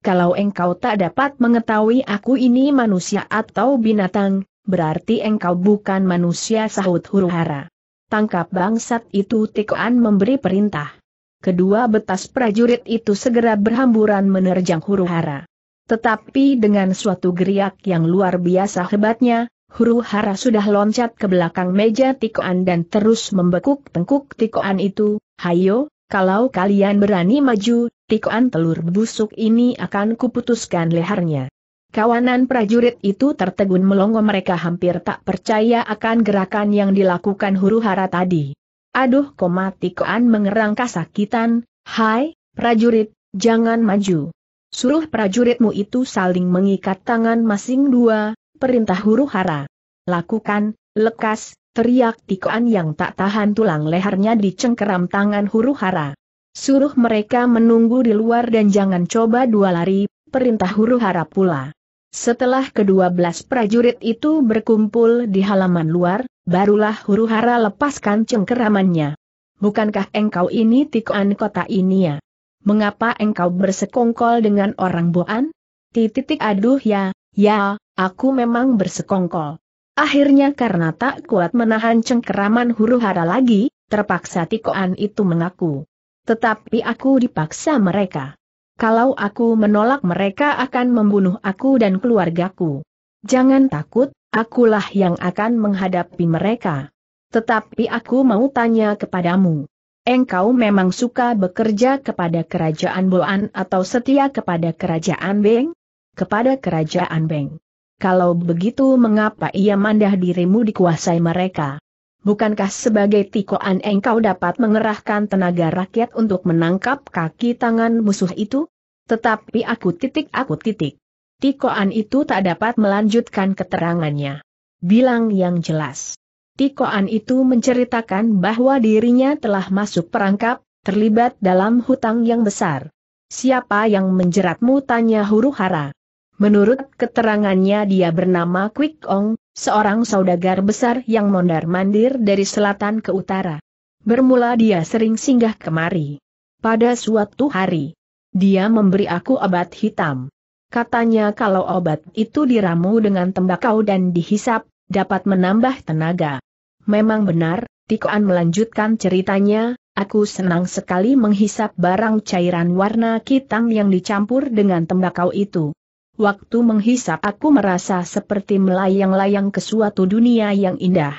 Kalau engkau tak dapat mengetahui aku ini manusia atau binatang, berarti engkau bukan manusia sahut huru-hara. Tangkap bangsat itu tikoan memberi perintah. Kedua betas prajurit itu segera berhamburan menerjang huru-hara. Tetapi dengan suatu geriak yang luar biasa hebatnya, Huru Hara sudah loncat ke belakang meja tikoan dan terus membekuk tengkuk tikoan itu, hayo, kalau kalian berani maju, tikuan telur busuk ini akan kuputuskan lehernya. Kawanan prajurit itu tertegun melongo mereka hampir tak percaya akan gerakan yang dilakukan huru hara tadi. Aduh koma tikuan mengerang kesakitan. hai, prajurit, jangan maju. Suruh prajuritmu itu saling mengikat tangan masing dua, perintah huru hara. Lakukan, lekas, Teriak Tikoan yang tak tahan tulang lehernya dicengkeram tangan huru hara. Suruh mereka menunggu di luar dan jangan coba dua lari, perintah huru hara pula. Setelah kedua belas prajurit itu berkumpul di halaman luar, barulah huru hara lepaskan cengkeramannya. Bukankah engkau ini Tikoan kota ini ya? Mengapa engkau bersekongkol dengan orang Boan? Titik aduh ya, ya, aku memang bersekongkol. Akhirnya karena tak kuat menahan cengkeraman huru hara lagi, terpaksa tikoan itu mengaku. Tetapi aku dipaksa mereka. Kalau aku menolak mereka akan membunuh aku dan keluargaku. Jangan takut, akulah yang akan menghadapi mereka. Tetapi aku mau tanya kepadamu. Engkau memang suka bekerja kepada kerajaan Boan atau setia kepada kerajaan Beng? Kepada kerajaan Beng. Kalau begitu mengapa ia mandah dirimu dikuasai mereka? Bukankah sebagai tikoan engkau dapat mengerahkan tenaga rakyat untuk menangkap kaki tangan musuh itu? Tetapi aku titik aku titik. Tikoan itu tak dapat melanjutkan keterangannya. Bilang yang jelas. Tikoan itu menceritakan bahwa dirinya telah masuk perangkap, terlibat dalam hutang yang besar. Siapa yang menjeratmu tanya huru hara. Menurut keterangannya dia bernama Quick Ong, seorang saudagar besar yang mondar-mandir dari selatan ke utara. Bermula dia sering singgah kemari. Pada suatu hari, dia memberi aku obat hitam. Katanya kalau obat itu diramu dengan tembakau dan dihisap, dapat menambah tenaga. Memang benar, Tikoan melanjutkan ceritanya, Aku senang sekali menghisap barang cairan warna hitam yang dicampur dengan tembakau itu waktu menghisap aku merasa seperti melayang-layang ke suatu dunia yang indah.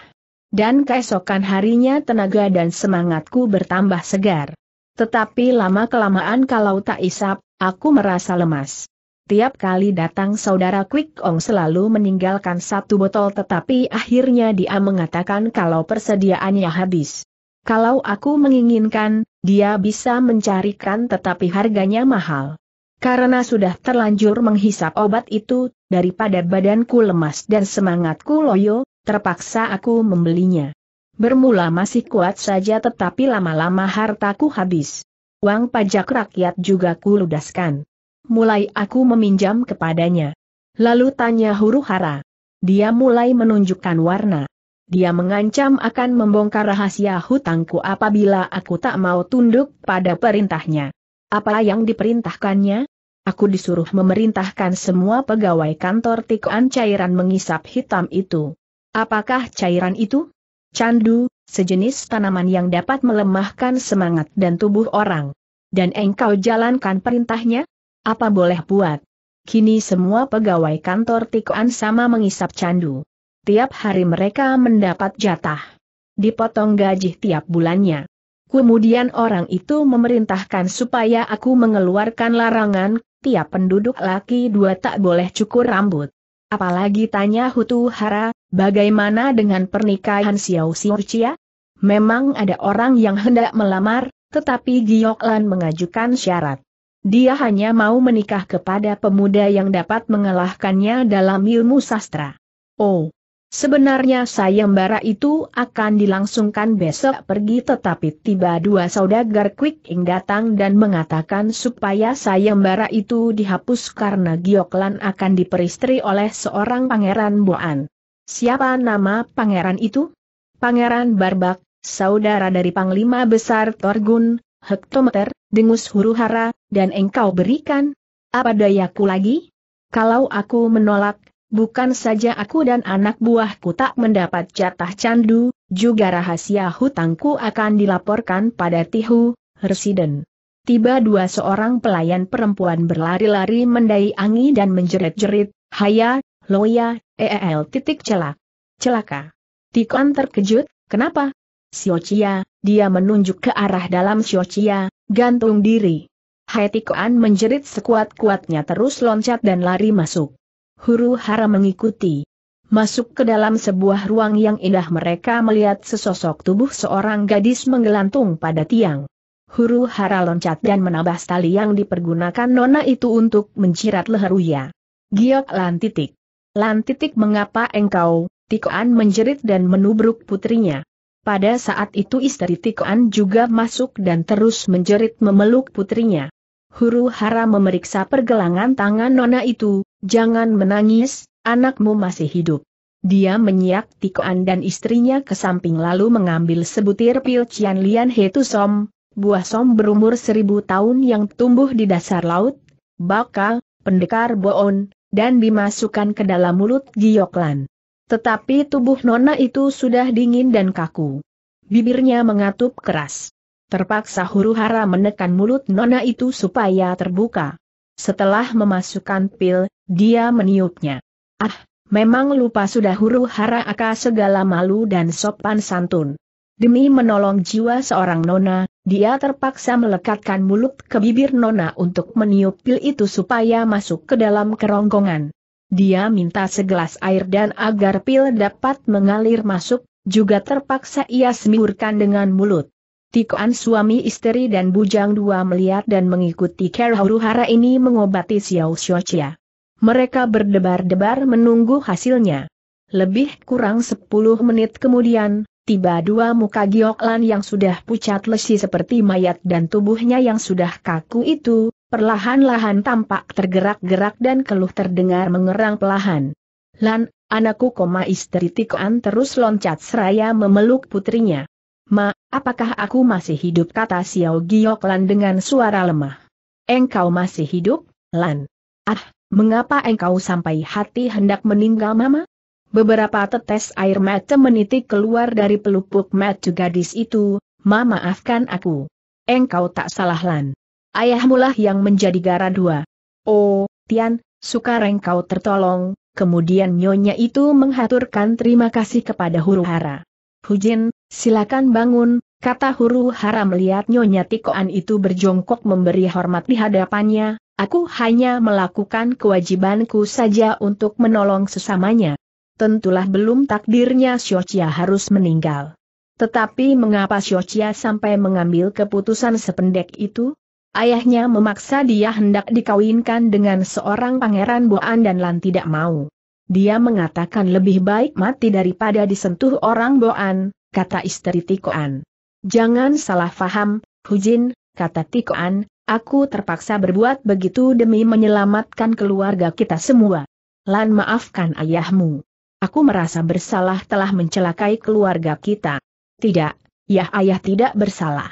Dan keesokan harinya tenaga dan semangatku bertambah segar. Tetapi lama-kelamaan kalau tak isap, aku merasa lemas. Tiap kali datang saudara Quick Ong selalu meninggalkan satu botol tetapi akhirnya dia mengatakan kalau persediaannya habis. Kalau aku menginginkan, dia bisa mencarikan tetapi harganya mahal. Karena sudah terlanjur menghisap obat itu, daripada badanku lemas dan semangatku loyo, terpaksa aku membelinya. Bermula masih kuat saja tetapi lama-lama hartaku habis. Uang pajak rakyat juga kuludaskan. Mulai aku meminjam kepadanya. Lalu tanya huru hara. Dia mulai menunjukkan warna. Dia mengancam akan membongkar rahasia hutangku apabila aku tak mau tunduk pada perintahnya. Apa yang diperintahkannya? Aku disuruh memerintahkan semua pegawai kantor tikoan cairan mengisap hitam itu. Apakah cairan itu? Candu, sejenis tanaman yang dapat melemahkan semangat dan tubuh orang. Dan engkau jalankan perintahnya? Apa boleh buat? Kini semua pegawai kantor tikoan sama mengisap candu. Tiap hari mereka mendapat jatah. Dipotong gaji tiap bulannya. Kemudian orang itu memerintahkan supaya aku mengeluarkan larangan tiap penduduk laki dua tak boleh cukur rambut. Apalagi tanya Hutu Hara, bagaimana dengan pernikahan Xiao Xiurcia? Memang ada orang yang hendak melamar, tetapi Gioklan mengajukan syarat. Dia hanya mau menikah kepada pemuda yang dapat mengalahkannya dalam ilmu sastra. Oh, Sebenarnya sayembara itu akan dilangsungkan besok pergi tetapi tiba dua saudagar Quick Ing datang dan mengatakan supaya sayembara itu dihapus karena Gioklan akan diperistri oleh seorang pangeran Boan. Siapa nama pangeran itu? Pangeran Barbak, saudara dari Panglima Besar Torgun, Hektometer, Dengus Huruhara, dan engkau berikan? Apa dayaku lagi? Kalau aku menolak, bukan saja aku dan anak buahku tak mendapat jatah candu, juga rahasia hutangku akan dilaporkan pada Tihu, Residen. Tiba dua seorang pelayan perempuan berlari-lari mendai angi dan menjerit-jerit, Haya, Loya, EEL titik celak. Celaka. Tikon terkejut, kenapa? Siocia, dia menunjuk ke arah dalam Siocia, gantung diri. Hai Tikoan menjerit sekuat-kuatnya terus loncat dan lari masuk huru hara mengikuti. Masuk ke dalam sebuah ruang yang indah mereka melihat sesosok tubuh seorang gadis menggelantung pada tiang. Huru hara loncat dan menambah tali yang dipergunakan nona itu untuk mencirat leher Uya. Giok lan titik. Lan titik mengapa engkau, Tikoan menjerit dan menubruk putrinya. Pada saat itu istri Tikoan juga masuk dan terus menjerit memeluk putrinya huru hara memeriksa pergelangan tangan Nona itu, jangan menangis, anakmu masih hidup. Dia menyiak tikoan dan istrinya ke samping lalu mengambil sebutir pil Cian Lian Hetu Som, buah som berumur seribu tahun yang tumbuh di dasar laut, bakal, pendekar boon, dan dimasukkan ke dalam mulut Gioklan. Tetapi tubuh Nona itu sudah dingin dan kaku. Bibirnya mengatup keras. Terpaksa huru hara menekan mulut nona itu supaya terbuka. Setelah memasukkan pil, dia meniupnya. Ah, memang lupa sudah huru hara aka segala malu dan sopan santun. Demi menolong jiwa seorang nona, dia terpaksa melekatkan mulut ke bibir nona untuk meniup pil itu supaya masuk ke dalam kerongkongan. Dia minta segelas air dan agar pil dapat mengalir masuk, juga terpaksa ia semburkan dengan mulut. Tikoan suami istri dan bujang dua melihat dan mengikuti Hara ini mengobati Xiao Xiochia. Mereka berdebar-debar menunggu hasilnya. Lebih kurang 10 menit kemudian, tiba dua muka Gioklan yang sudah pucat lesi seperti mayat dan tubuhnya yang sudah kaku itu, perlahan-lahan tampak tergerak-gerak dan keluh terdengar mengerang pelahan. Lan, anakku koma istri Tikoan terus loncat seraya memeluk putrinya. Ma, apakah aku masih hidup kata Xiao Giok Lan dengan suara lemah. Engkau masih hidup, Lan. Ah, mengapa engkau sampai hati hendak meninggal mama? Beberapa tetes air mata menitik keluar dari pelupuk mata gadis itu, ma maafkan aku. Engkau tak salah Lan. Ayahmulah yang menjadi gara dua. Oh, Tian, sukar engkau tertolong, kemudian nyonya itu menghaturkan terima kasih kepada huru hara. Hujin, Silakan bangun, kata huru hara melihat Nyonya Tikoan itu berjongkok memberi hormat di hadapannya, aku hanya melakukan kewajibanku saja untuk menolong sesamanya. Tentulah belum takdirnya Xiochia harus meninggal. Tetapi mengapa Xiochia sampai mengambil keputusan sependek itu? Ayahnya memaksa dia hendak dikawinkan dengan seorang pangeran Boan dan Lan tidak mau. Dia mengatakan lebih baik mati daripada disentuh orang Boan, kata istri Tikoan. Jangan salah faham, Hujin, kata Tikoan, aku terpaksa berbuat begitu demi menyelamatkan keluarga kita semua. Lan maafkan ayahmu. Aku merasa bersalah telah mencelakai keluarga kita. Tidak, ya ayah tidak bersalah.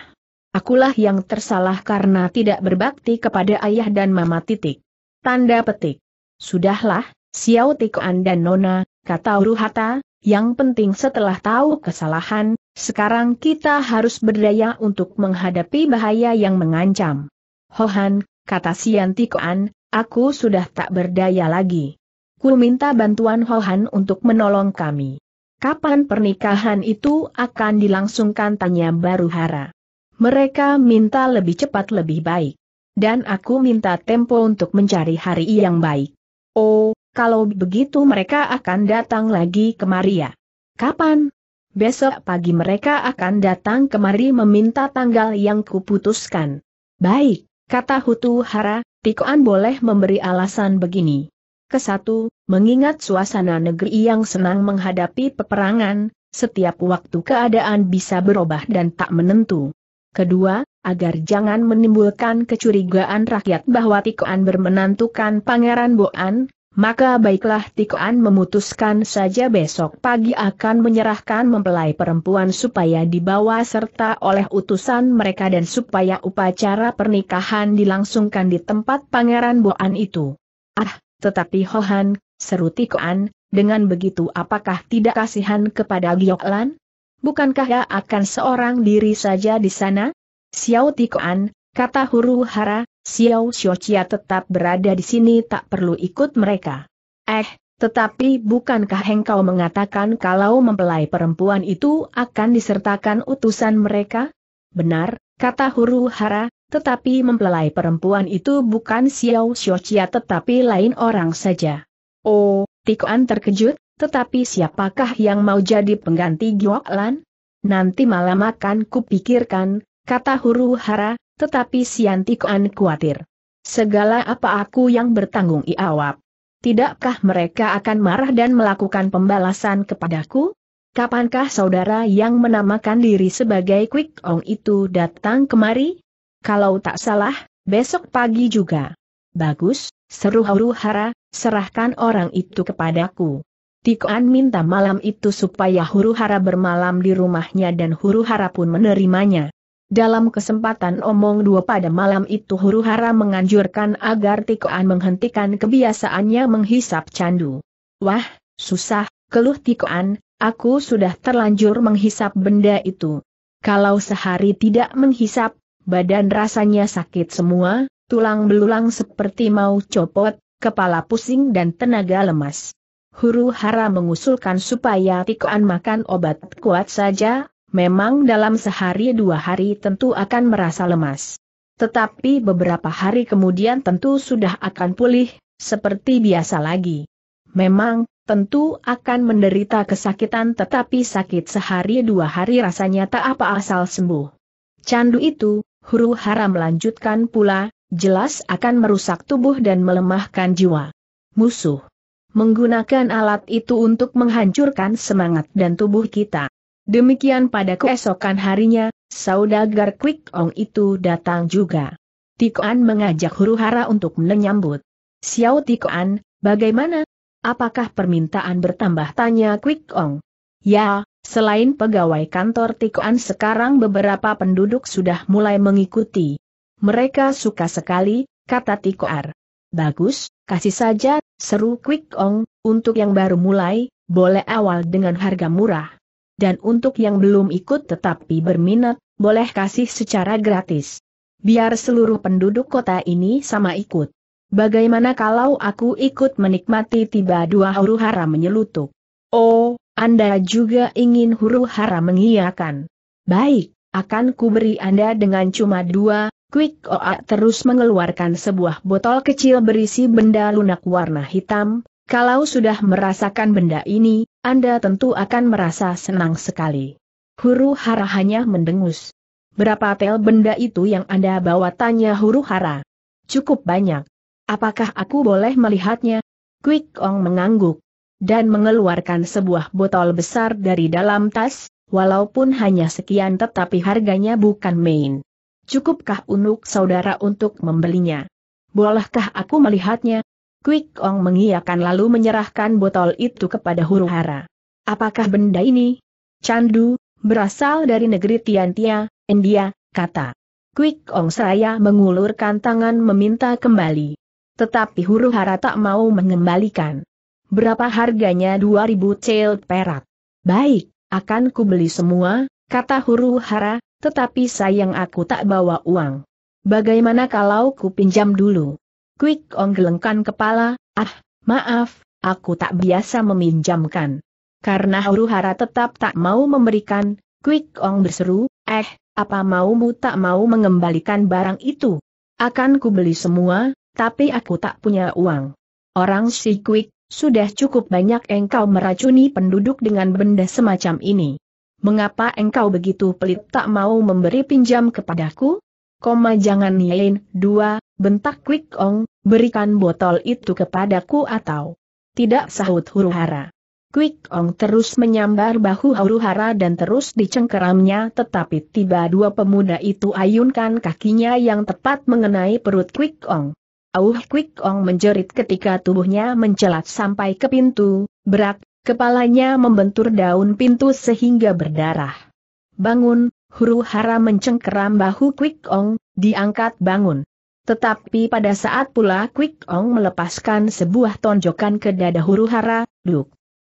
Akulah yang tersalah karena tidak berbakti kepada ayah dan mama titik. Tanda petik. Sudahlah, Xiao Tikoan dan Nona, kata Uruhata, yang penting setelah tahu kesalahan, sekarang kita harus berdaya untuk menghadapi bahaya yang mengancam. Hohan, kata Sianti Koan, aku sudah tak berdaya lagi. Ku minta bantuan Hohan untuk menolong kami. Kapan pernikahan itu akan dilangsungkan tanya Baruhara. Mereka minta lebih cepat lebih baik. Dan aku minta tempo untuk mencari hari yang baik. Oh, kalau begitu mereka akan datang lagi ke Maria. Kapan? Besok pagi mereka akan datang kemari meminta tanggal yang kuputuskan. Baik, kata Hutu Hara, Tikoan boleh memberi alasan begini. Kesatu, mengingat suasana negeri yang senang menghadapi peperangan, setiap waktu keadaan bisa berubah dan tak menentu. Kedua, agar jangan menimbulkan kecurigaan rakyat bahwa Tikoan bermenantukan Pangeran Boan, maka baiklah Tikoan memutuskan saja besok pagi akan menyerahkan mempelai perempuan supaya dibawa serta oleh utusan mereka dan supaya upacara pernikahan dilangsungkan di tempat Pangeran Boan itu. Ah, tetapi Hohan, seru Tikoan, dengan begitu apakah tidak kasihan kepada Gioklan? Bukankah ia akan seorang diri saja di sana? Xiao Tikoan, kata huru hara, Xiao Xiochia tetap berada di sini tak perlu ikut mereka. Eh, tetapi bukankah engkau mengatakan kalau mempelai perempuan itu akan disertakan utusan mereka? Benar, kata Huru Hara, tetapi mempelai perempuan itu bukan Xiao Xiochia tetapi lain orang saja. Oh, Tikuan terkejut, tetapi siapakah yang mau jadi pengganti Lan? Nanti malam akan kupikirkan, kata huru hara, tetapi Siantikoan khawatir. Segala apa aku yang bertanggung jawab. Tidakkah mereka akan marah dan melakukan pembalasan kepadaku? Kapankah saudara yang menamakan diri sebagai Quick Ong itu datang kemari? Kalau tak salah, besok pagi juga. Bagus, seru Huruhara. Hara, serahkan orang itu kepadaku. Tikoan minta malam itu supaya huru hara bermalam di rumahnya dan huru hara pun menerimanya. Dalam kesempatan omong dua pada malam itu huru hara menganjurkan agar Tikoan menghentikan kebiasaannya menghisap candu. Wah, susah, keluh Tikoan, aku sudah terlanjur menghisap benda itu. Kalau sehari tidak menghisap, badan rasanya sakit semua, tulang belulang seperti mau copot, kepala pusing dan tenaga lemas. Huru hara mengusulkan supaya Tikoan makan obat kuat saja, memang dalam sehari dua hari tentu akan merasa lemas. Tetapi beberapa hari kemudian tentu sudah akan pulih, seperti biasa lagi. Memang, tentu akan menderita kesakitan tetapi sakit sehari dua hari rasanya tak apa asal sembuh. Candu itu, huru hara melanjutkan pula, jelas akan merusak tubuh dan melemahkan jiwa. Musuh menggunakan alat itu untuk menghancurkan semangat dan tubuh kita. Demikian pada keesokan harinya, saudagar Quick Ong itu datang juga. Tikoan mengajak huru hara untuk menyambut. Xiao Tikoan, bagaimana? Apakah permintaan bertambah tanya Quick Ong? Ya, selain pegawai kantor Tikoan sekarang beberapa penduduk sudah mulai mengikuti. Mereka suka sekali, kata Tikoar. Bagus, kasih saja, seru Quick Ong, untuk yang baru mulai, boleh awal dengan harga murah dan untuk yang belum ikut tetapi berminat, boleh kasih secara gratis. Biar seluruh penduduk kota ini sama ikut. Bagaimana kalau aku ikut menikmati tiba dua huru hara menyelutup? Oh, Anda juga ingin huru hara mengiyakan. Baik, akan kuberi Anda dengan cuma dua, Quick Oa terus mengeluarkan sebuah botol kecil berisi benda lunak warna hitam, kalau sudah merasakan benda ini, anda tentu akan merasa senang sekali. Huru hara hanya mendengus. Berapa tel benda itu yang Anda bawa tanya huru hara? Cukup banyak. Apakah aku boleh melihatnya? Quick Ong mengangguk. Dan mengeluarkan sebuah botol besar dari dalam tas, walaupun hanya sekian tetapi harganya bukan main. Cukupkah unuk saudara untuk membelinya? Bolehkah aku melihatnya? Quick Ong mengiakan lalu menyerahkan botol itu kepada huru hara. Apakah benda ini? Candu, berasal dari negeri Tiantia, India, kata. Quick Ong seraya mengulurkan tangan meminta kembali. Tetapi huru hara tak mau mengembalikan. Berapa harganya 2000 cel perak? Baik, akan ku beli semua, kata huru hara, tetapi sayang aku tak bawa uang. Bagaimana kalau ku pinjam dulu? Quick ong gelengkan kepala, ah, maaf, aku tak biasa meminjamkan. Karena huru-hara tetap tak mau memberikan, Quick Ong berseru, eh, apa maumu tak mau mengembalikan barang itu? Akan ku beli semua, tapi aku tak punya uang. Orang si Quick, sudah cukup banyak engkau meracuni penduduk dengan benda semacam ini. Mengapa engkau begitu pelit tak mau memberi pinjam kepadaku? Koma jangan nyelin, dua, Bentak Quick Ong, berikan botol itu kepadaku atau tidak sahut Huruhara. hara Kwik Ong terus menyambar bahu Huruhara dan terus dicengkeramnya tetapi tiba dua pemuda itu ayunkan kakinya yang tepat mengenai perut Quick Ong. Auh Quick Ong menjerit ketika tubuhnya mencelat sampai ke pintu, berak, kepalanya membentur daun pintu sehingga berdarah. Bangun, Huruhara mencengkeram bahu Quick Ong, diangkat bangun. Tetapi pada saat pula Quick Ong melepaskan sebuah tonjokan ke dada huru hara, duk.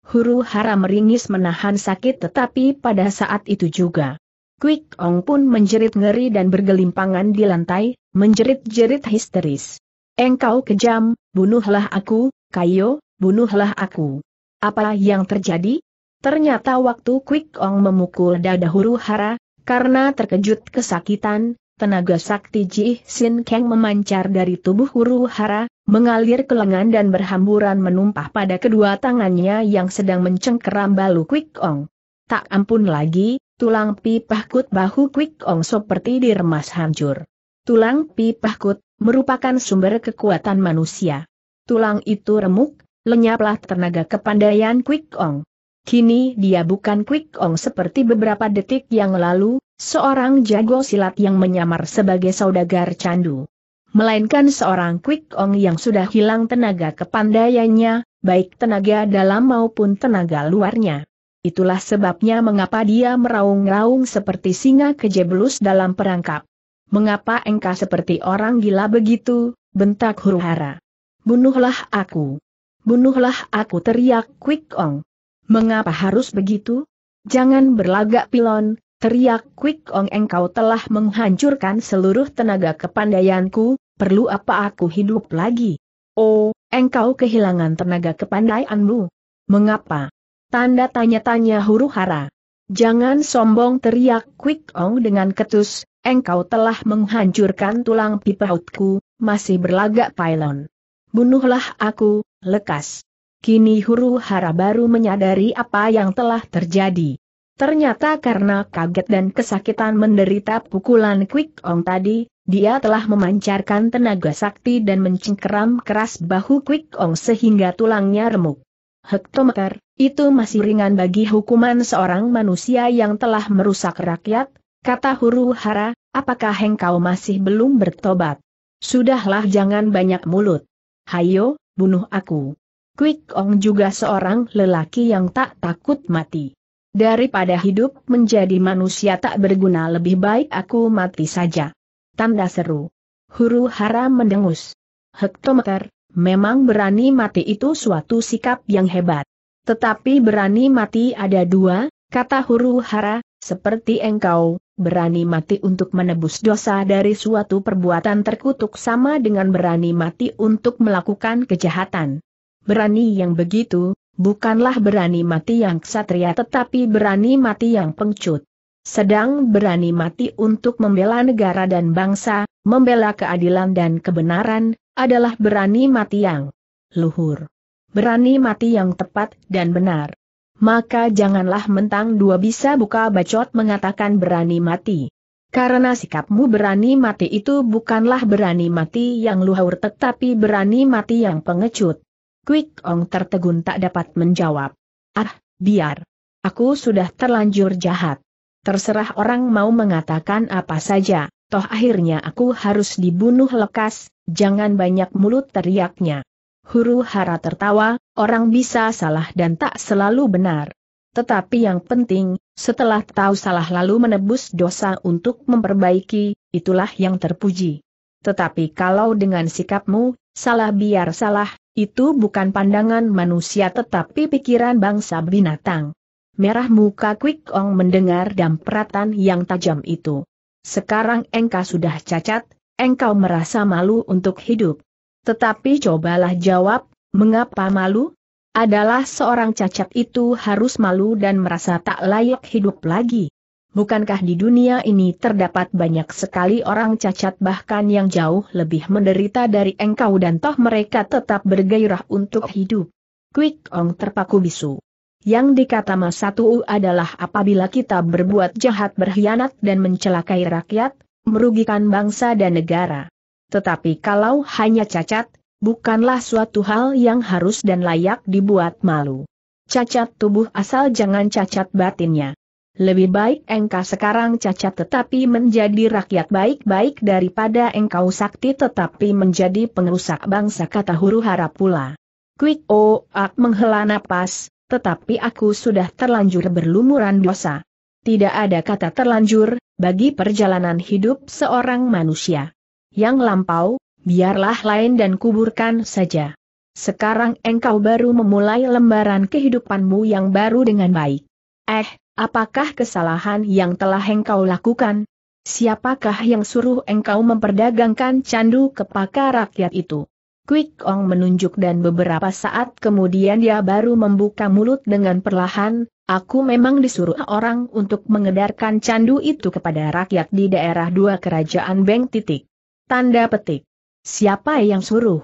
Huru hara meringis menahan sakit tetapi pada saat itu juga. Quick Ong pun menjerit ngeri dan bergelimpangan di lantai, menjerit-jerit histeris. Engkau kejam, bunuhlah aku, Kayo, bunuhlah aku. Apa yang terjadi? Ternyata waktu Quick Ong memukul dada huru hara, karena terkejut kesakitan, tenaga sakti Ji Sin Kang memancar dari tubuh huru hara, mengalir ke lengan dan berhamburan menumpah pada kedua tangannya yang sedang mencengkeram balu Kwik Ong. Tak ampun lagi, tulang pipah kut bahu Kwik Ong seperti diremas hancur. Tulang pipah kut merupakan sumber kekuatan manusia. Tulang itu remuk, lenyaplah tenaga kepandaian Kwik Ong. Kini dia bukan Kwik Ong seperti beberapa detik yang lalu, seorang jago silat yang menyamar sebagai saudagar candu. Melainkan seorang Quick Ong yang sudah hilang tenaga kepandaiannya, baik tenaga dalam maupun tenaga luarnya. Itulah sebabnya mengapa dia meraung-raung seperti singa kejeblus dalam perangkap. Mengapa engkau seperti orang gila begitu, bentak huruhara. Bunuhlah aku. Bunuhlah aku teriak Quick Ong. Mengapa harus begitu? Jangan berlagak pilon, Teriak Quick Ong engkau telah menghancurkan seluruh tenaga kepandaianku, perlu apa aku hidup lagi? Oh, engkau kehilangan tenaga kepandaianmu. Mengapa? Tanda tanya-tanya huru hara. Jangan sombong teriak Quick Ong dengan ketus, engkau telah menghancurkan tulang pipautku, masih berlagak pylon. Bunuhlah aku, lekas. Kini huru hara baru menyadari apa yang telah terjadi. Ternyata karena kaget dan kesakitan menderita pukulan Quick Ong tadi, dia telah memancarkan tenaga sakti dan mencengkeram keras bahu Quick Ong sehingga tulangnya remuk. Hektometer, itu masih ringan bagi hukuman seorang manusia yang telah merusak rakyat, kata huru hara, apakah engkau masih belum bertobat? Sudahlah jangan banyak mulut. Hayo, bunuh aku. Quick Ong juga seorang lelaki yang tak takut mati. Daripada hidup menjadi manusia tak berguna lebih baik aku mati saja. Tanda seru. Huru hara mendengus. Hektometer, memang berani mati itu suatu sikap yang hebat. Tetapi berani mati ada dua, kata huru hara, seperti engkau, berani mati untuk menebus dosa dari suatu perbuatan terkutuk sama dengan berani mati untuk melakukan kejahatan. Berani yang begitu, bukanlah berani mati yang ksatria tetapi berani mati yang pengecut. Sedang berani mati untuk membela negara dan bangsa, membela keadilan dan kebenaran, adalah berani mati yang luhur. Berani mati yang tepat dan benar. Maka janganlah mentang dua bisa buka bacot mengatakan berani mati. Karena sikapmu berani mati itu bukanlah berani mati yang luhur tetapi berani mati yang pengecut. Quick Ong tertegun tak dapat menjawab. Ah, biar. Aku sudah terlanjur jahat. Terserah orang mau mengatakan apa saja, toh akhirnya aku harus dibunuh lekas, jangan banyak mulut teriaknya. Huru hara tertawa, orang bisa salah dan tak selalu benar. Tetapi yang penting, setelah tahu salah lalu menebus dosa untuk memperbaiki, itulah yang terpuji. Tetapi kalau dengan sikapmu, salah biar salah, itu bukan pandangan manusia tetapi pikiran bangsa binatang. Merah muka Quick Ong mendengar dampratan yang tajam itu. Sekarang engkau sudah cacat, engkau merasa malu untuk hidup. Tetapi cobalah jawab, mengapa malu? Adalah seorang cacat itu harus malu dan merasa tak layak hidup lagi bukankah di dunia ini terdapat banyak sekali orang cacat bahkan yang jauh lebih menderita dari engkau dan toh mereka tetap bergairah untuk hidup. Quick Ong terpaku bisu. Yang dikata Mas Satu adalah apabila kita berbuat jahat berkhianat dan mencelakai rakyat, merugikan bangsa dan negara. Tetapi kalau hanya cacat, bukanlah suatu hal yang harus dan layak dibuat malu. Cacat tubuh asal jangan cacat batinnya lebih baik engkau sekarang cacat tetapi menjadi rakyat baik-baik daripada engkau sakti tetapi menjadi pengerusak bangsa kata huru hara pula. Quick oh, ak menghela napas, tetapi aku sudah terlanjur berlumuran dosa. Tidak ada kata terlanjur, bagi perjalanan hidup seorang manusia. Yang lampau, biarlah lain dan kuburkan saja. Sekarang engkau baru memulai lembaran kehidupanmu yang baru dengan baik. Eh, Apakah kesalahan yang telah engkau lakukan? Siapakah yang suruh engkau memperdagangkan candu kepaka rakyat itu? Quick Ong menunjuk dan beberapa saat kemudian dia baru membuka mulut dengan perlahan, aku memang disuruh orang untuk mengedarkan candu itu kepada rakyat di daerah dua kerajaan Beng titik. Tanda petik. Siapa yang suruh?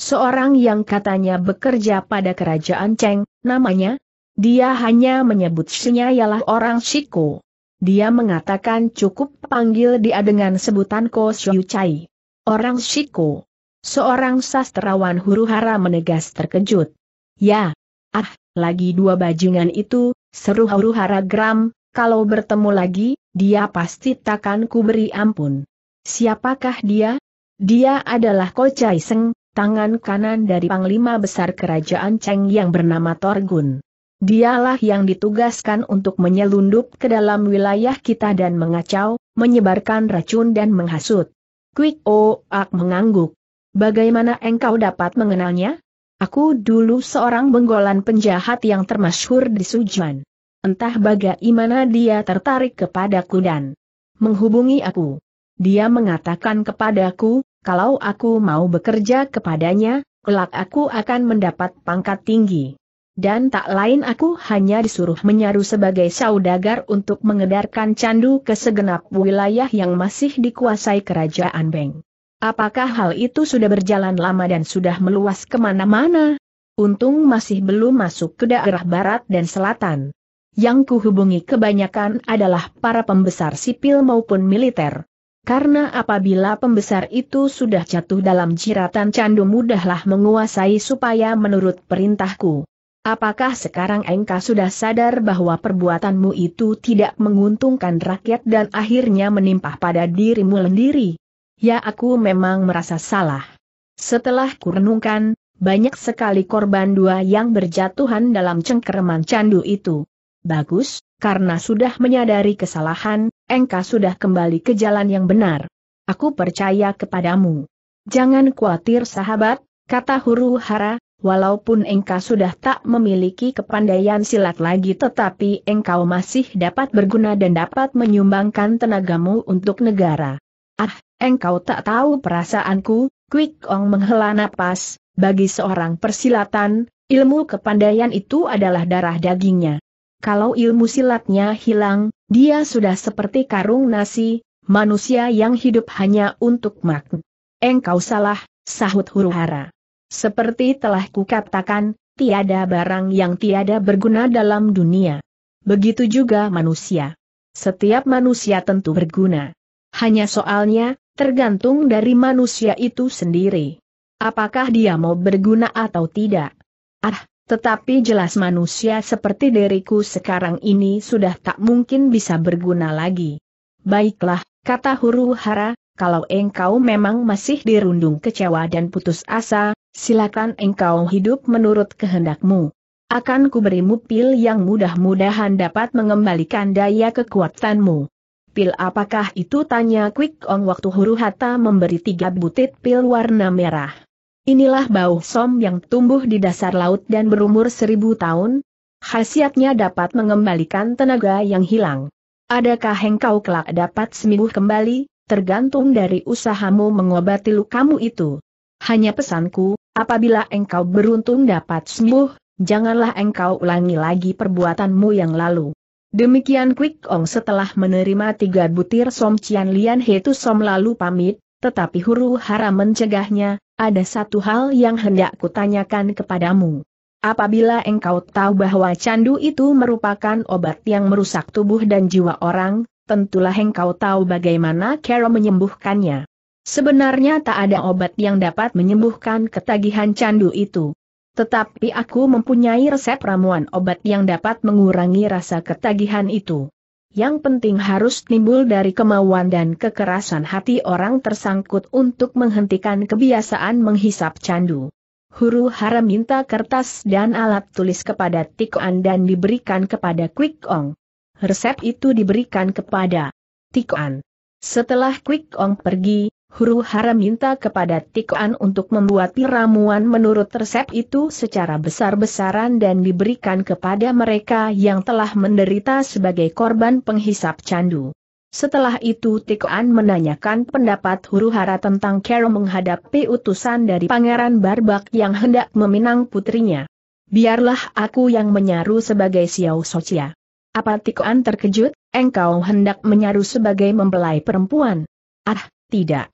Seorang yang katanya bekerja pada kerajaan Cheng, namanya, dia hanya menyebut Shinya ialah orang Shiko. Dia mengatakan cukup panggil dia dengan sebutan Ko Chai. Orang Shiko. Seorang sastrawan huru hara menegas terkejut. Ya. Ah, lagi dua bajingan itu, seru huru hara gram, kalau bertemu lagi, dia pasti takkan ku beri ampun. Siapakah dia? Dia adalah Ko Chai Seng, tangan kanan dari Panglima Besar Kerajaan Cheng yang bernama Torgun. Dialah yang ditugaskan untuk menyelundup ke dalam wilayah kita dan mengacau, menyebarkan racun dan menghasut. Quick Ak mengangguk. Bagaimana engkau dapat mengenalnya? Aku dulu seorang benggolan penjahat yang termasyhur di Sujuan. Entah bagaimana dia tertarik kepadaku dan menghubungi aku. Dia mengatakan kepadaku, kalau aku mau bekerja kepadanya, kelak aku akan mendapat pangkat tinggi dan tak lain aku hanya disuruh menyaru sebagai saudagar untuk mengedarkan candu ke segenap wilayah yang masih dikuasai kerajaan Beng. Apakah hal itu sudah berjalan lama dan sudah meluas kemana-mana? Untung masih belum masuk ke daerah barat dan selatan. Yang kuhubungi kebanyakan adalah para pembesar sipil maupun militer. Karena apabila pembesar itu sudah jatuh dalam jiratan candu mudahlah menguasai supaya menurut perintahku. Apakah sekarang engkau sudah sadar bahwa perbuatanmu itu tidak menguntungkan rakyat dan akhirnya menimpa pada dirimu sendiri? Ya aku memang merasa salah. Setelah kurenungkan, banyak sekali korban dua yang berjatuhan dalam cengkereman candu itu. Bagus, karena sudah menyadari kesalahan, engkau sudah kembali ke jalan yang benar. Aku percaya kepadamu. Jangan khawatir sahabat, kata huru hara, Walaupun engkau sudah tak memiliki kepandaian silat lagi tetapi engkau masih dapat berguna dan dapat menyumbangkan tenagamu untuk negara. Ah, engkau tak tahu perasaanku, Quick Ong menghela napas, bagi seorang persilatan, ilmu kepandaian itu adalah darah dagingnya. Kalau ilmu silatnya hilang, dia sudah seperti karung nasi, manusia yang hidup hanya untuk makan. Engkau salah, sahut huru hara. Seperti telah kukatakan, tiada barang yang tiada berguna dalam dunia. Begitu juga manusia. Setiap manusia tentu berguna. Hanya soalnya, tergantung dari manusia itu sendiri. Apakah dia mau berguna atau tidak? Ah, tetapi jelas manusia seperti diriku sekarang ini sudah tak mungkin bisa berguna lagi. Baiklah, kata huru hara, kalau engkau memang masih dirundung kecewa dan putus asa, silakan engkau hidup menurut kehendakmu. Akan kuberimu pil yang mudah-mudahan dapat mengembalikan daya kekuatanmu. Pil apakah itu tanya Quick Ong waktu huru hata memberi tiga butir pil warna merah. Inilah bau som yang tumbuh di dasar laut dan berumur seribu tahun. Khasiatnya dapat mengembalikan tenaga yang hilang. Adakah engkau kelak dapat sembuh kembali, tergantung dari usahamu mengobati lukamu itu. Hanya pesanku, apabila engkau beruntung dapat sembuh, janganlah engkau ulangi lagi perbuatanmu yang lalu. Demikian Quick Ong setelah menerima tiga butir Som Cian Lian Tu Som lalu pamit, tetapi huru hara mencegahnya, ada satu hal yang hendak kutanyakan kepadamu. Apabila engkau tahu bahwa candu itu merupakan obat yang merusak tubuh dan jiwa orang, tentulah engkau tahu bagaimana cara menyembuhkannya. Sebenarnya tak ada obat yang dapat menyembuhkan ketagihan candu itu. Tetapi aku mempunyai resep ramuan obat yang dapat mengurangi rasa ketagihan itu. Yang penting harus timbul dari kemauan dan kekerasan hati orang tersangkut untuk menghentikan kebiasaan menghisap candu. Huru hara minta kertas dan alat tulis kepada Tikoan dan diberikan kepada Quick Ong. Resep itu diberikan kepada Tikoan. Setelah Quick Ong pergi, Huru Hara minta kepada Tikoan untuk membuat ramuan menurut resep itu secara besar-besaran dan diberikan kepada mereka yang telah menderita sebagai korban penghisap candu. Setelah itu Tikoan menanyakan pendapat Huru Hara tentang Kero menghadapi utusan dari Pangeran Barbak yang hendak meminang putrinya. Biarlah aku yang menyaru sebagai Xiao Socia. Apa Tikoan terkejut, engkau hendak menyaru sebagai membelai perempuan? Ah, tidak.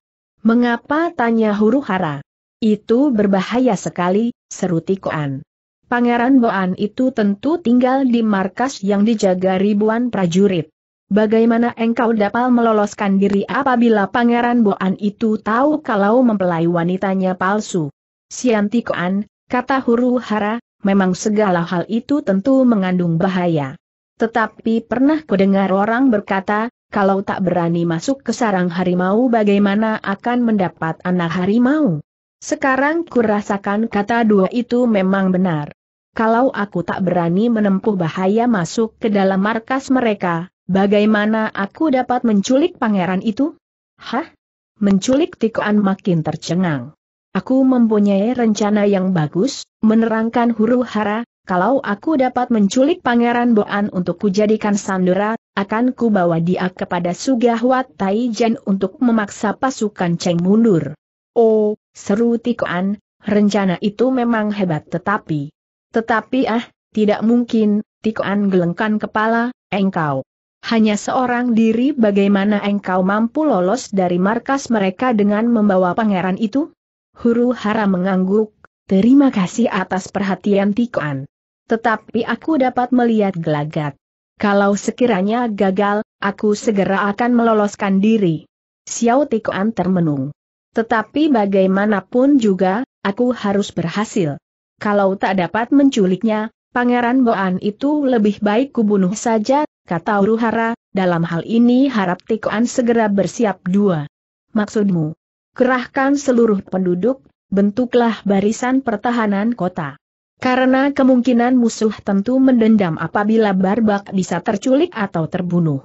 Mengapa tanya huru hara? Itu berbahaya sekali, seru Tikoan. Pangeran Boan itu tentu tinggal di markas yang dijaga ribuan prajurit. Bagaimana engkau dapat meloloskan diri apabila Pangeran Boan itu tahu kalau mempelai wanitanya palsu? Sian Tikoan, kata huru hara, memang segala hal itu tentu mengandung bahaya. Tetapi pernah kudengar orang berkata, kalau tak berani masuk ke sarang harimau bagaimana akan mendapat anak harimau? Sekarang kurasakan kata dua itu memang benar. Kalau aku tak berani menempuh bahaya masuk ke dalam markas mereka, bagaimana aku dapat menculik pangeran itu? Hah? Menculik Tikoan makin tercengang. Aku mempunyai rencana yang bagus, menerangkan huru hara, kalau aku dapat menculik Pangeran Boan untuk kujadikan sandera, akan ku bawa dia kepada Sugahwat Taijen untuk memaksa pasukan Cheng mundur. Oh, seru Tikoan, rencana itu memang hebat tetapi... Tetapi ah, tidak mungkin, Tikoan gelengkan kepala, engkau. Hanya seorang diri bagaimana engkau mampu lolos dari markas mereka dengan membawa pangeran itu? Huru hara mengangguk, terima kasih atas perhatian Tikoan. Tetapi aku dapat melihat gelagat. Kalau sekiranya gagal, aku segera akan meloloskan diri. Xiao Tikoan termenung. Tetapi bagaimanapun juga, aku harus berhasil. Kalau tak dapat menculiknya, Pangeran Boan itu lebih baik kubunuh saja, kata Uruhara, dalam hal ini harap Tikoan segera bersiap dua. Maksudmu? Kerahkan seluruh penduduk, bentuklah barisan pertahanan kota. Karena kemungkinan musuh tentu mendendam apabila Barbak bisa terculik atau terbunuh.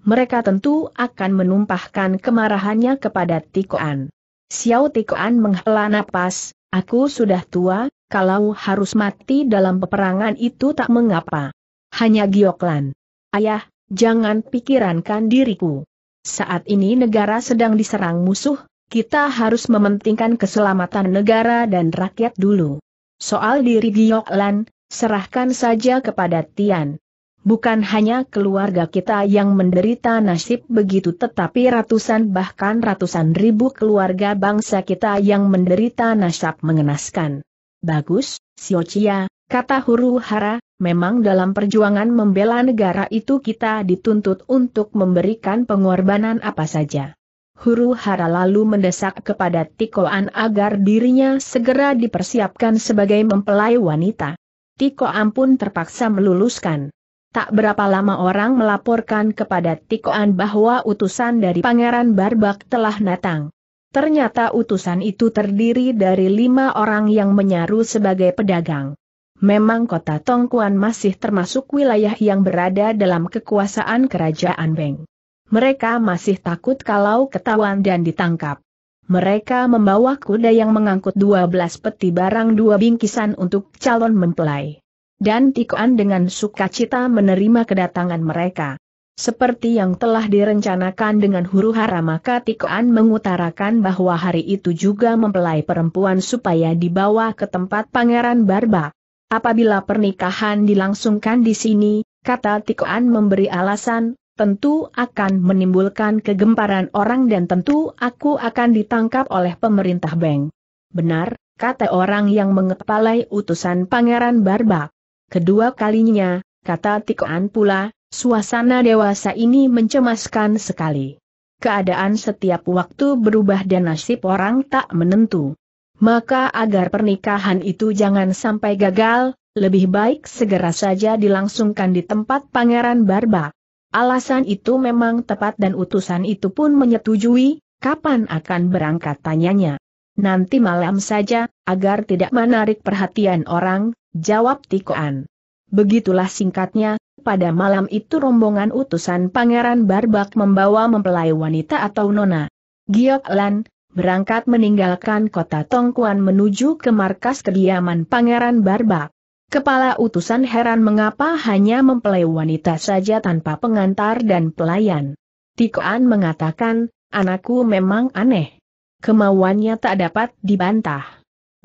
Mereka tentu akan menumpahkan kemarahannya kepada Tikoan. Xiao Tikoan menghela napas, aku sudah tua, kalau harus mati dalam peperangan itu tak mengapa. Hanya Gioklan. Ayah, jangan pikirankan diriku. Saat ini negara sedang diserang musuh, kita harus mementingkan keselamatan negara dan rakyat dulu. Soal diri Lan, serahkan saja kepada Tian. Bukan hanya keluarga kita yang menderita nasib begitu tetapi ratusan bahkan ratusan ribu keluarga bangsa kita yang menderita nasib mengenaskan. Bagus, Siocia, kata Huru Hara, memang dalam perjuangan membela negara itu kita dituntut untuk memberikan pengorbanan apa saja huru hara lalu mendesak kepada Tikoan agar dirinya segera dipersiapkan sebagai mempelai wanita. Tiko Ampun terpaksa meluluskan. Tak berapa lama orang melaporkan kepada Tikoan bahwa utusan dari Pangeran Barbak telah datang. Ternyata utusan itu terdiri dari lima orang yang menyaru sebagai pedagang. Memang kota Tongkuan masih termasuk wilayah yang berada dalam kekuasaan kerajaan Beng mereka masih takut kalau ketahuan dan ditangkap. Mereka membawa kuda yang mengangkut 12 peti barang dua bingkisan untuk calon mempelai. Dan Tikoan dengan sukacita menerima kedatangan mereka. Seperti yang telah direncanakan dengan huru hara maka Tikoan mengutarakan bahwa hari itu juga mempelai perempuan supaya dibawa ke tempat Pangeran Barba. Apabila pernikahan dilangsungkan di sini, kata Tikoan memberi alasan, tentu akan menimbulkan kegemparan orang dan tentu aku akan ditangkap oleh pemerintah Beng. Benar, kata orang yang mengepalai utusan Pangeran Barbak. Kedua kalinya, kata Tikoan pula, suasana dewasa ini mencemaskan sekali. Keadaan setiap waktu berubah dan nasib orang tak menentu. Maka agar pernikahan itu jangan sampai gagal, lebih baik segera saja dilangsungkan di tempat Pangeran Barbak. Alasan itu memang tepat dan utusan itu pun menyetujui, kapan akan berangkat tanyanya. Nanti malam saja, agar tidak menarik perhatian orang, jawab Tikoan. Begitulah singkatnya, pada malam itu rombongan utusan Pangeran Barbak membawa mempelai wanita atau nona. Giok Lan, berangkat meninggalkan kota Tongkuan menuju ke markas kediaman Pangeran Barbak. Kepala utusan heran mengapa hanya mempelai wanita saja tanpa pengantar dan pelayan. Tikoan mengatakan, anakku memang aneh. Kemauannya tak dapat dibantah.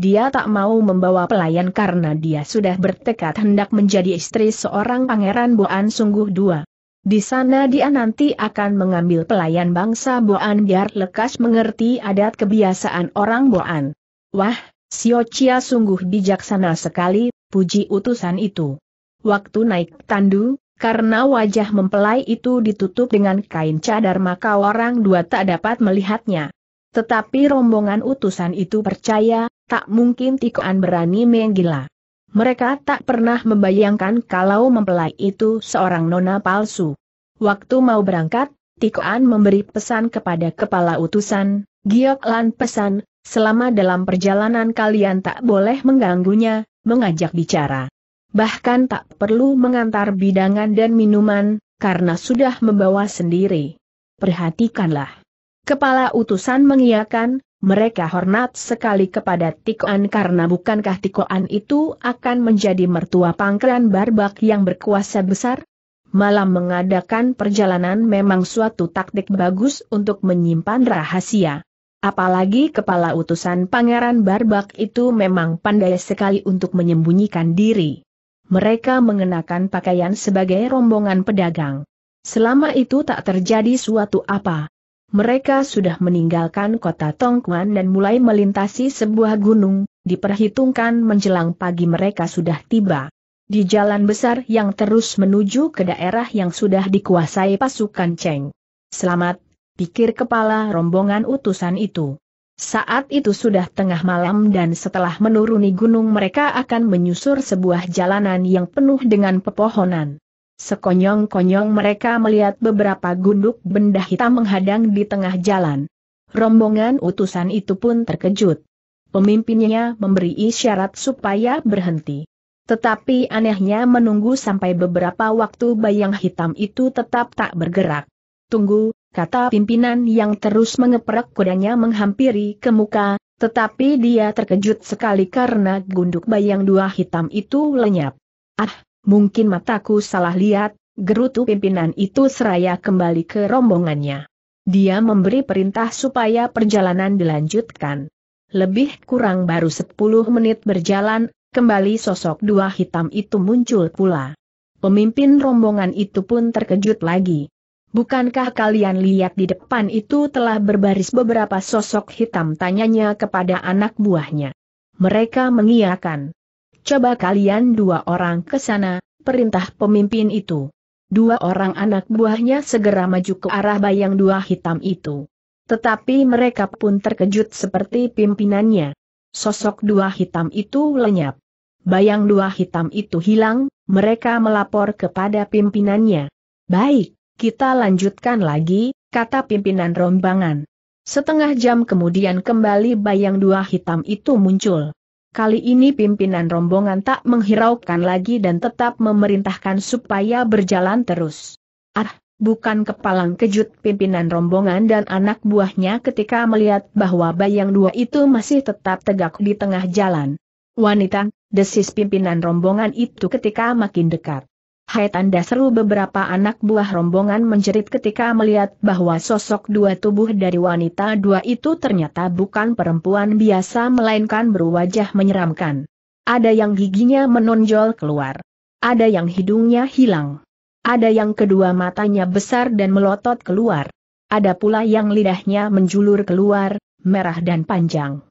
Dia tak mau membawa pelayan karena dia sudah bertekad hendak menjadi istri seorang pangeran Boan sungguh dua. Di sana dia nanti akan mengambil pelayan bangsa Boan biar lekas mengerti adat kebiasaan orang Boan. Wah, Siocia sungguh bijaksana sekali, puji utusan itu. Waktu naik tandu, karena wajah mempelai itu ditutup dengan kain cadar maka orang dua tak dapat melihatnya. Tetapi rombongan utusan itu percaya, tak mungkin Tikoan berani menggila. Mereka tak pernah membayangkan kalau mempelai itu seorang nona palsu. Waktu mau berangkat, Tikoan memberi pesan kepada kepala utusan, Giok Lan pesan, selama dalam perjalanan kalian tak boleh mengganggunya, mengajak bicara. Bahkan tak perlu mengantar bidangan dan minuman, karena sudah membawa sendiri. Perhatikanlah. Kepala utusan mengiakan, mereka hormat sekali kepada Tikoan karena bukankah Tikoan itu akan menjadi mertua pangkalan barbak yang berkuasa besar? Malam mengadakan perjalanan memang suatu taktik bagus untuk menyimpan rahasia. Apalagi kepala utusan Pangeran Barbak itu memang pandai sekali untuk menyembunyikan diri. Mereka mengenakan pakaian sebagai rombongan pedagang. Selama itu tak terjadi suatu apa. Mereka sudah meninggalkan kota Tongkuan dan mulai melintasi sebuah gunung, diperhitungkan menjelang pagi mereka sudah tiba. Di jalan besar yang terus menuju ke daerah yang sudah dikuasai pasukan Cheng. Selamat pikir kepala rombongan utusan itu. Saat itu sudah tengah malam dan setelah menuruni gunung mereka akan menyusur sebuah jalanan yang penuh dengan pepohonan. Sekonyong-konyong mereka melihat beberapa gunduk benda hitam menghadang di tengah jalan. Rombongan utusan itu pun terkejut. Pemimpinnya memberi isyarat supaya berhenti. Tetapi anehnya menunggu sampai beberapa waktu bayang hitam itu tetap tak bergerak. Tunggu, kata pimpinan yang terus mengeprak kudanya menghampiri ke muka, tetapi dia terkejut sekali karena gunduk bayang dua hitam itu lenyap. Ah, mungkin mataku salah lihat, gerutu pimpinan itu seraya kembali ke rombongannya. Dia memberi perintah supaya perjalanan dilanjutkan. Lebih kurang baru 10 menit berjalan, kembali sosok dua hitam itu muncul pula. Pemimpin rombongan itu pun terkejut lagi. Bukankah kalian lihat di depan itu telah berbaris beberapa sosok hitam tanyanya kepada anak buahnya. Mereka mengiyakan. Coba kalian dua orang ke sana, perintah pemimpin itu. Dua orang anak buahnya segera maju ke arah bayang dua hitam itu. Tetapi mereka pun terkejut seperti pimpinannya. Sosok dua hitam itu lenyap. Bayang dua hitam itu hilang, mereka melapor kepada pimpinannya. Baik, kita lanjutkan lagi, kata pimpinan rombongan. Setengah jam kemudian kembali bayang dua hitam itu muncul. Kali ini pimpinan rombongan tak menghiraukan lagi dan tetap memerintahkan supaya berjalan terus. Ah, bukan kepalang kejut pimpinan rombongan dan anak buahnya ketika melihat bahwa bayang dua itu masih tetap tegak di tengah jalan. Wanita, desis pimpinan rombongan itu ketika makin dekat. Hai tanda seru beberapa anak buah rombongan menjerit ketika melihat bahwa sosok dua tubuh dari wanita dua itu ternyata bukan perempuan biasa melainkan berwajah menyeramkan. Ada yang giginya menonjol keluar. Ada yang hidungnya hilang. Ada yang kedua matanya besar dan melotot keluar. Ada pula yang lidahnya menjulur keluar, merah dan panjang.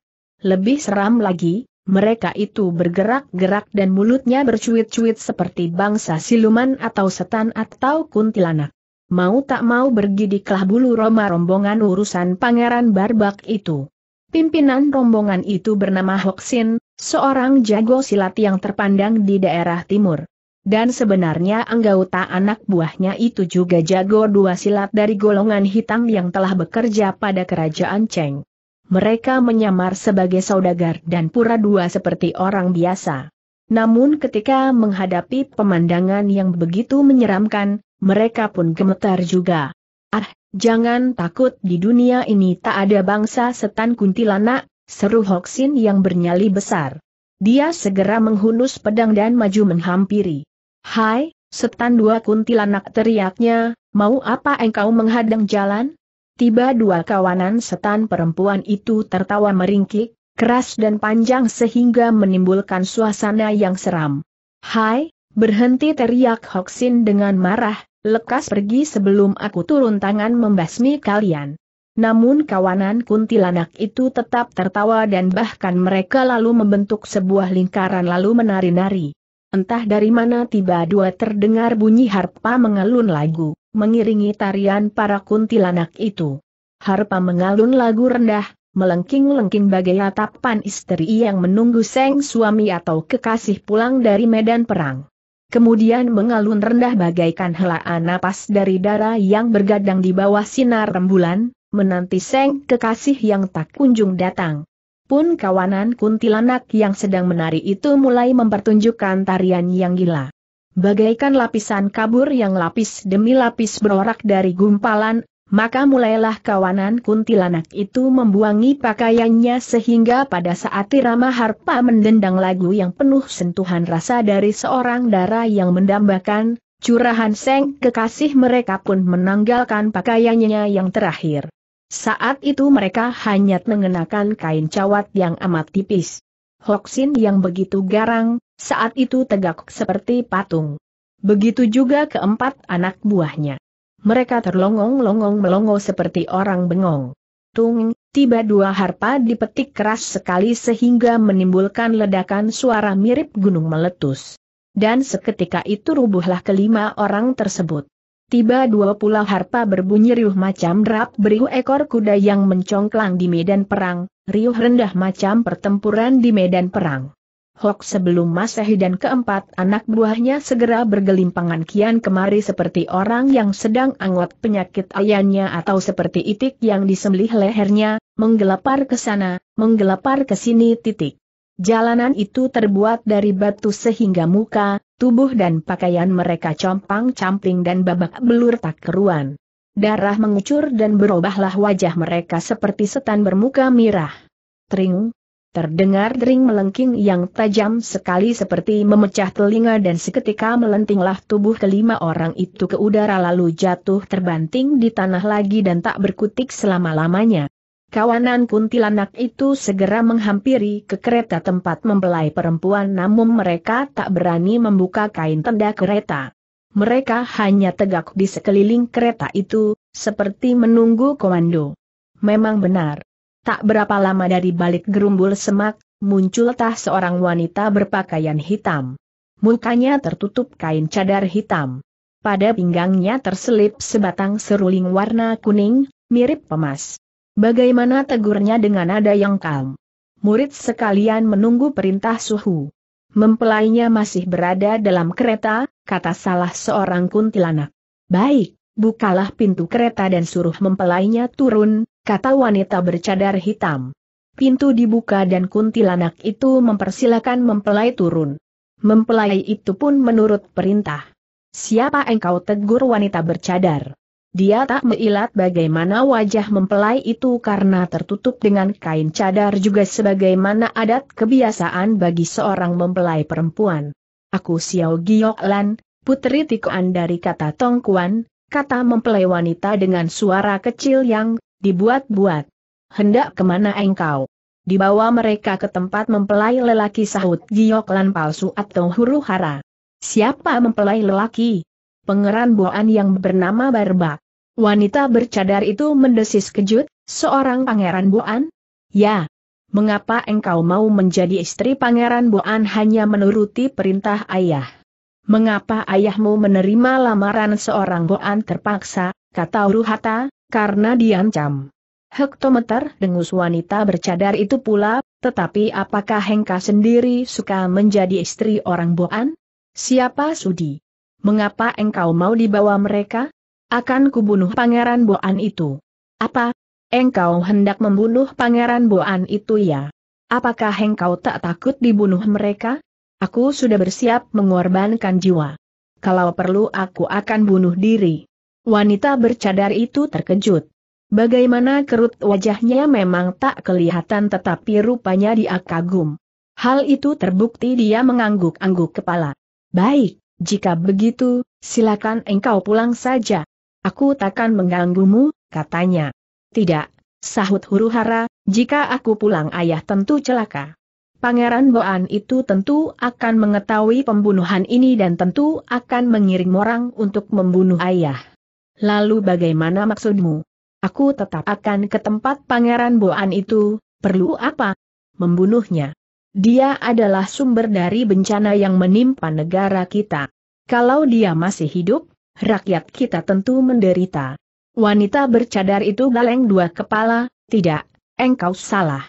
Lebih seram lagi, mereka itu bergerak-gerak dan mulutnya bercuit-cuit seperti bangsa siluman atau setan atau kuntilanak. Mau tak mau bergidiklah bulu Roma rombongan urusan pangeran barbak itu. Pimpinan rombongan itu bernama Hoxin, seorang jago silat yang terpandang di daerah timur. Dan sebenarnya anggota anak buahnya itu juga jago dua silat dari golongan hitam yang telah bekerja pada kerajaan Cheng mereka menyamar sebagai saudagar dan pura-dua seperti orang biasa. Namun ketika menghadapi pemandangan yang begitu menyeramkan, mereka pun gemetar juga. Ah, jangan takut di dunia ini tak ada bangsa setan kuntilanak, seru Hoksin yang bernyali besar. Dia segera menghunus pedang dan maju menghampiri. Hai, setan dua kuntilanak teriaknya, mau apa engkau menghadang jalan? tiba dua kawanan setan perempuan itu tertawa meringkik, keras dan panjang sehingga menimbulkan suasana yang seram. Hai, berhenti teriak Hoxin dengan marah, lekas pergi sebelum aku turun tangan membasmi kalian. Namun kawanan kuntilanak itu tetap tertawa dan bahkan mereka lalu membentuk sebuah lingkaran lalu menari-nari. Entah dari mana tiba dua terdengar bunyi harpa mengalun lagu, mengiringi tarian para kuntilanak itu. Harpa mengalun lagu rendah, melengking-lengking bagai atapan istri yang menunggu seng suami atau kekasih pulang dari medan perang. Kemudian mengalun rendah bagaikan helaan napas dari darah yang bergadang di bawah sinar rembulan, menanti seng kekasih yang tak kunjung datang pun kawanan kuntilanak yang sedang menari itu mulai mempertunjukkan tarian yang gila. Bagaikan lapisan kabur yang lapis demi lapis berorak dari gumpalan, maka mulailah kawanan kuntilanak itu membuangi pakaiannya sehingga pada saat irama harpa mendendang lagu yang penuh sentuhan rasa dari seorang darah yang mendambakan, curahan seng kekasih mereka pun menanggalkan pakaiannya yang terakhir. Saat itu mereka hanya mengenakan kain cawat yang amat tipis. Hoxin yang begitu garang, saat itu tegak seperti patung. Begitu juga keempat anak buahnya. Mereka terlongong-longong melongo seperti orang bengong. Tung, tiba dua harpa dipetik keras sekali sehingga menimbulkan ledakan suara mirip gunung meletus. Dan seketika itu rubuhlah kelima orang tersebut. Tiba dua pula harpa berbunyi riuh macam drap beriuh ekor kuda yang mencongklang di medan perang, riuh rendah macam pertempuran di medan perang. Hok sebelum Masehi dan keempat anak buahnya segera bergelimpangan kian kemari seperti orang yang sedang anggot penyakit ayahnya atau seperti itik yang disembelih lehernya, menggelapar ke sana, menggelapar ke sini titik. Jalanan itu terbuat dari batu sehingga muka, tubuh dan pakaian mereka compang-camping dan babak belur tak keruan. Darah mengucur dan berubahlah wajah mereka seperti setan bermuka mirah. Tring! Terdengar dering melengking yang tajam sekali seperti memecah telinga dan seketika melentinglah tubuh kelima orang itu ke udara lalu jatuh terbanting di tanah lagi dan tak berkutik selama-lamanya. Kawanan kuntilanak itu segera menghampiri ke kereta tempat membelai perempuan namun mereka tak berani membuka kain tenda kereta. Mereka hanya tegak di sekeliling kereta itu, seperti menunggu komando. Memang benar. Tak berapa lama dari balik gerumbul semak, muncul tah seorang wanita berpakaian hitam. Mukanya tertutup kain cadar hitam. Pada pinggangnya terselip sebatang seruling warna kuning, mirip pemas. Bagaimana tegurnya dengan nada yang kalm? Murid sekalian menunggu perintah suhu. Mempelainya masih berada dalam kereta, kata salah seorang kuntilanak. Baik, bukalah pintu kereta dan suruh mempelainya turun, kata wanita bercadar hitam. Pintu dibuka dan kuntilanak itu mempersilakan mempelai turun. Mempelai itu pun menurut perintah. Siapa engkau tegur wanita bercadar? Dia tak meilat bagaimana wajah mempelai itu karena tertutup dengan kain cadar juga sebagaimana adat kebiasaan bagi seorang mempelai perempuan. Aku Xiao Giok putri tikuan dari kata Tongkuan, kata mempelai wanita dengan suara kecil yang dibuat-buat. Hendak kemana engkau? Dibawa mereka ke tempat mempelai lelaki sahut Giok palsu atau huru hara. Siapa mempelai lelaki? Pangeran Boan yang bernama Barbak. Wanita bercadar itu mendesis kejut, seorang pangeran Boan? Ya. Mengapa engkau mau menjadi istri pangeran Boan hanya menuruti perintah ayah? Mengapa ayahmu menerima lamaran seorang Boan terpaksa, kata Uruhata, karena diancam. Hektometer dengus wanita bercadar itu pula, tetapi apakah Hengka sendiri suka menjadi istri orang Boan? Siapa sudi? Mengapa engkau mau dibawa mereka? Akan kubunuh Pangeran Boan itu. Apa? Engkau hendak membunuh Pangeran Boan itu ya? Apakah engkau tak takut dibunuh mereka? Aku sudah bersiap mengorbankan jiwa. Kalau perlu aku akan bunuh diri. Wanita bercadar itu terkejut. Bagaimana kerut wajahnya memang tak kelihatan tetapi rupanya dia kagum. Hal itu terbukti dia mengangguk-angguk kepala. Baik, jika begitu, silakan engkau pulang saja. Aku takkan mengganggumu, katanya. Tidak, sahut huru-hara, jika aku pulang ayah tentu celaka. Pangeran Boan itu tentu akan mengetahui pembunuhan ini dan tentu akan mengirim orang untuk membunuh ayah. Lalu bagaimana maksudmu? Aku tetap akan ke tempat Pangeran Boan itu, perlu apa? Membunuhnya. Dia adalah sumber dari bencana yang menimpa negara kita. Kalau dia masih hidup, rakyat kita tentu menderita. Wanita bercadar itu galeng dua kepala, tidak, engkau salah.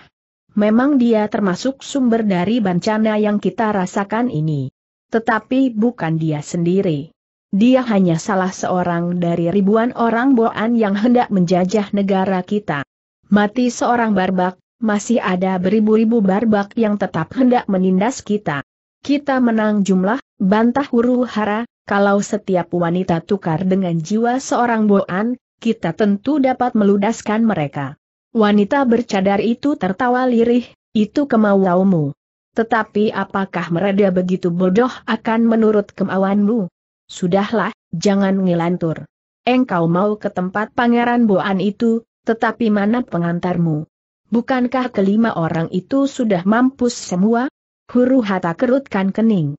Memang dia termasuk sumber dari bencana yang kita rasakan ini. Tetapi bukan dia sendiri. Dia hanya salah seorang dari ribuan orang Boan yang hendak menjajah negara kita. Mati seorang barbak, masih ada beribu-ribu barbak yang tetap hendak menindas kita. Kita menang jumlah, bantah huru hara, kalau setiap wanita tukar dengan jiwa seorang Boan, kita tentu dapat meludaskan mereka. Wanita bercadar itu tertawa lirih, itu kemauanmu. Tetapi apakah mereda begitu bodoh akan menurut kemauanmu? Sudahlah, jangan ngilantur. Engkau mau ke tempat pangeran Boan itu, tetapi mana pengantarmu? Bukankah kelima orang itu sudah mampus semua? Huru hata kerutkan kening.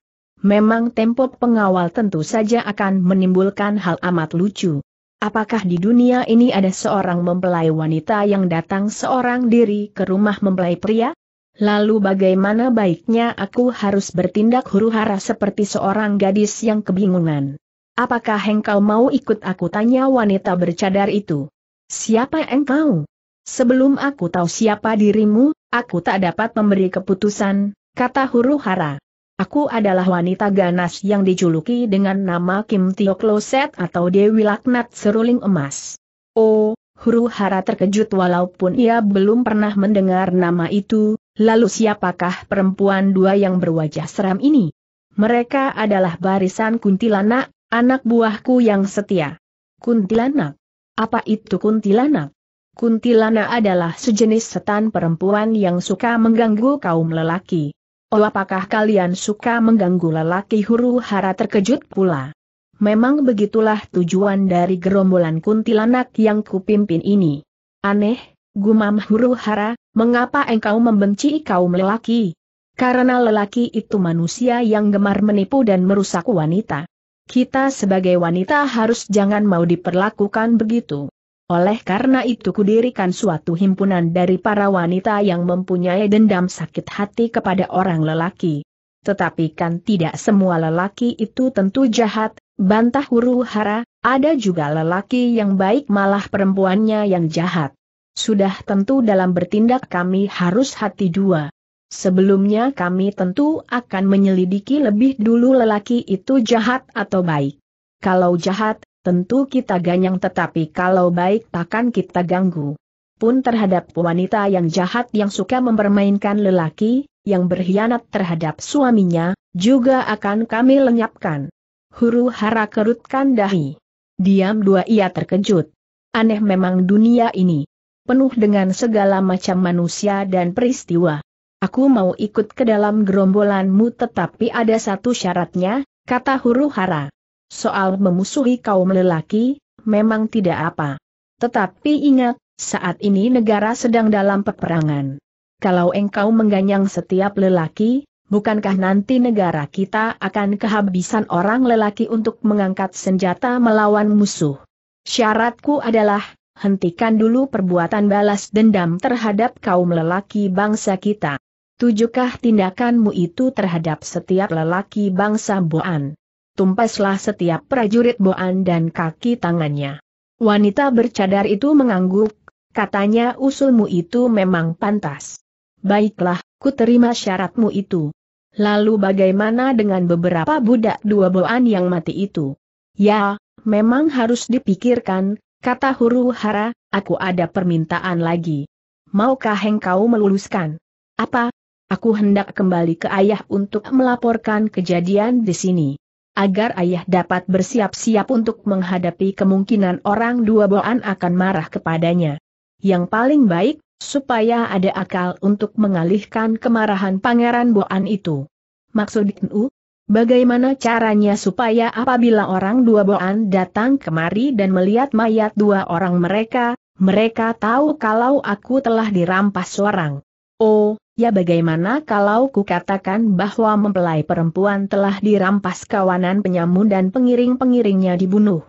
Memang tempo pengawal tentu saja akan menimbulkan hal amat lucu. Apakah di dunia ini ada seorang mempelai wanita yang datang seorang diri ke rumah mempelai pria? Lalu bagaimana baiknya aku harus bertindak huru-hara seperti seorang gadis yang kebingungan? Apakah engkau mau ikut aku tanya wanita bercadar itu? Siapa engkau? Sebelum aku tahu siapa dirimu, aku tak dapat memberi keputusan, kata huru-hara. Aku adalah wanita ganas yang dijuluki dengan nama Kim Tio Kloset atau Dewi Laknat Seruling Emas. Oh, huru hara terkejut walaupun ia belum pernah mendengar nama itu, lalu siapakah perempuan dua yang berwajah seram ini? Mereka adalah barisan kuntilanak, anak buahku yang setia. Kuntilanak? Apa itu kuntilanak? Kuntilanak adalah sejenis setan perempuan yang suka mengganggu kaum lelaki. Oh apakah kalian suka mengganggu lelaki huru hara terkejut pula? Memang begitulah tujuan dari gerombolan kuntilanak yang kupimpin ini. Aneh, gumam huru hara, mengapa engkau membenci kaum lelaki? Karena lelaki itu manusia yang gemar menipu dan merusak wanita. Kita sebagai wanita harus jangan mau diperlakukan begitu. Oleh karena itu kudirikan suatu himpunan dari para wanita yang mempunyai dendam sakit hati kepada orang lelaki. Tetapi kan tidak semua lelaki itu tentu jahat, bantah huru hara, ada juga lelaki yang baik malah perempuannya yang jahat. Sudah tentu dalam bertindak kami harus hati dua. Sebelumnya kami tentu akan menyelidiki lebih dulu lelaki itu jahat atau baik. Kalau jahat, tentu kita ganyang tetapi kalau baik takkan kita ganggu. Pun terhadap wanita yang jahat yang suka mempermainkan lelaki, yang berkhianat terhadap suaminya, juga akan kami lenyapkan. Huru hara kerutkan dahi. Diam dua ia terkejut. Aneh memang dunia ini. Penuh dengan segala macam manusia dan peristiwa. Aku mau ikut ke dalam gerombolanmu tetapi ada satu syaratnya, kata huru hara. Soal memusuhi kaum lelaki, memang tidak apa. Tetapi ingat, saat ini negara sedang dalam peperangan. Kalau engkau mengganyang setiap lelaki, bukankah nanti negara kita akan kehabisan orang lelaki untuk mengangkat senjata melawan musuh? Syaratku adalah, hentikan dulu perbuatan balas dendam terhadap kaum lelaki bangsa kita. Tujukah tindakanmu itu terhadap setiap lelaki bangsa Boan? tumpaslah setiap prajurit boan dan kaki tangannya. Wanita bercadar itu mengangguk, katanya usulmu itu memang pantas. Baiklah, ku terima syaratmu itu. Lalu bagaimana dengan beberapa budak dua boan yang mati itu? Ya, memang harus dipikirkan, kata huru hara, aku ada permintaan lagi. Maukah engkau meluluskan? Apa? Aku hendak kembali ke ayah untuk melaporkan kejadian di sini agar ayah dapat bersiap-siap untuk menghadapi kemungkinan orang dua boan akan marah kepadanya. Yang paling baik, supaya ada akal untuk mengalihkan kemarahan pangeran boan itu. Maksud Nu, bagaimana caranya supaya apabila orang dua boan datang kemari dan melihat mayat dua orang mereka, mereka tahu kalau aku telah dirampas seorang. Oh, Ya bagaimana kalau kukatakan bahwa mempelai perempuan telah dirampas kawanan penyamun dan pengiring-pengiringnya dibunuh?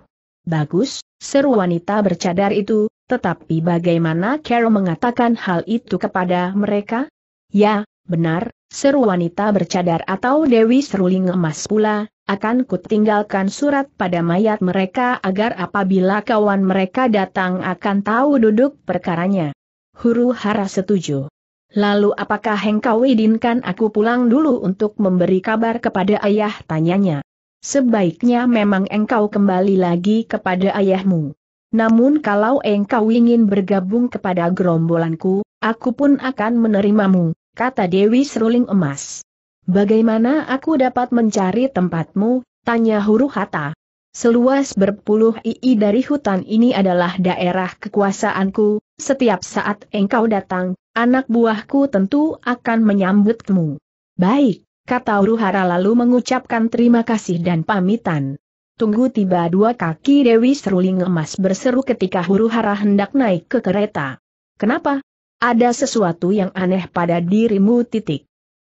Bagus, seru wanita bercadar itu, tetapi bagaimana Carol mengatakan hal itu kepada mereka? Ya, benar, seru wanita bercadar atau Dewi Seruling Emas pula, akan kutinggalkan surat pada mayat mereka agar apabila kawan mereka datang akan tahu duduk perkaranya. Huru hara setuju. Lalu apakah engkau izinkan aku pulang dulu untuk memberi kabar kepada ayah tanyanya? Sebaiknya memang engkau kembali lagi kepada ayahmu. Namun kalau engkau ingin bergabung kepada gerombolanku, aku pun akan menerimamu, kata Dewi Seruling Emas. Bagaimana aku dapat mencari tempatmu, tanya huru hata. Seluas berpuluh ii dari hutan ini adalah daerah kekuasaanku, setiap saat engkau datang, Anak buahku tentu akan menyambutmu. Baik, kata Uruhara lalu mengucapkan terima kasih dan pamitan. Tunggu tiba dua kaki Dewi Seruling Emas berseru ketika Uruhara hendak naik ke kereta. Kenapa? Ada sesuatu yang aneh pada dirimu titik.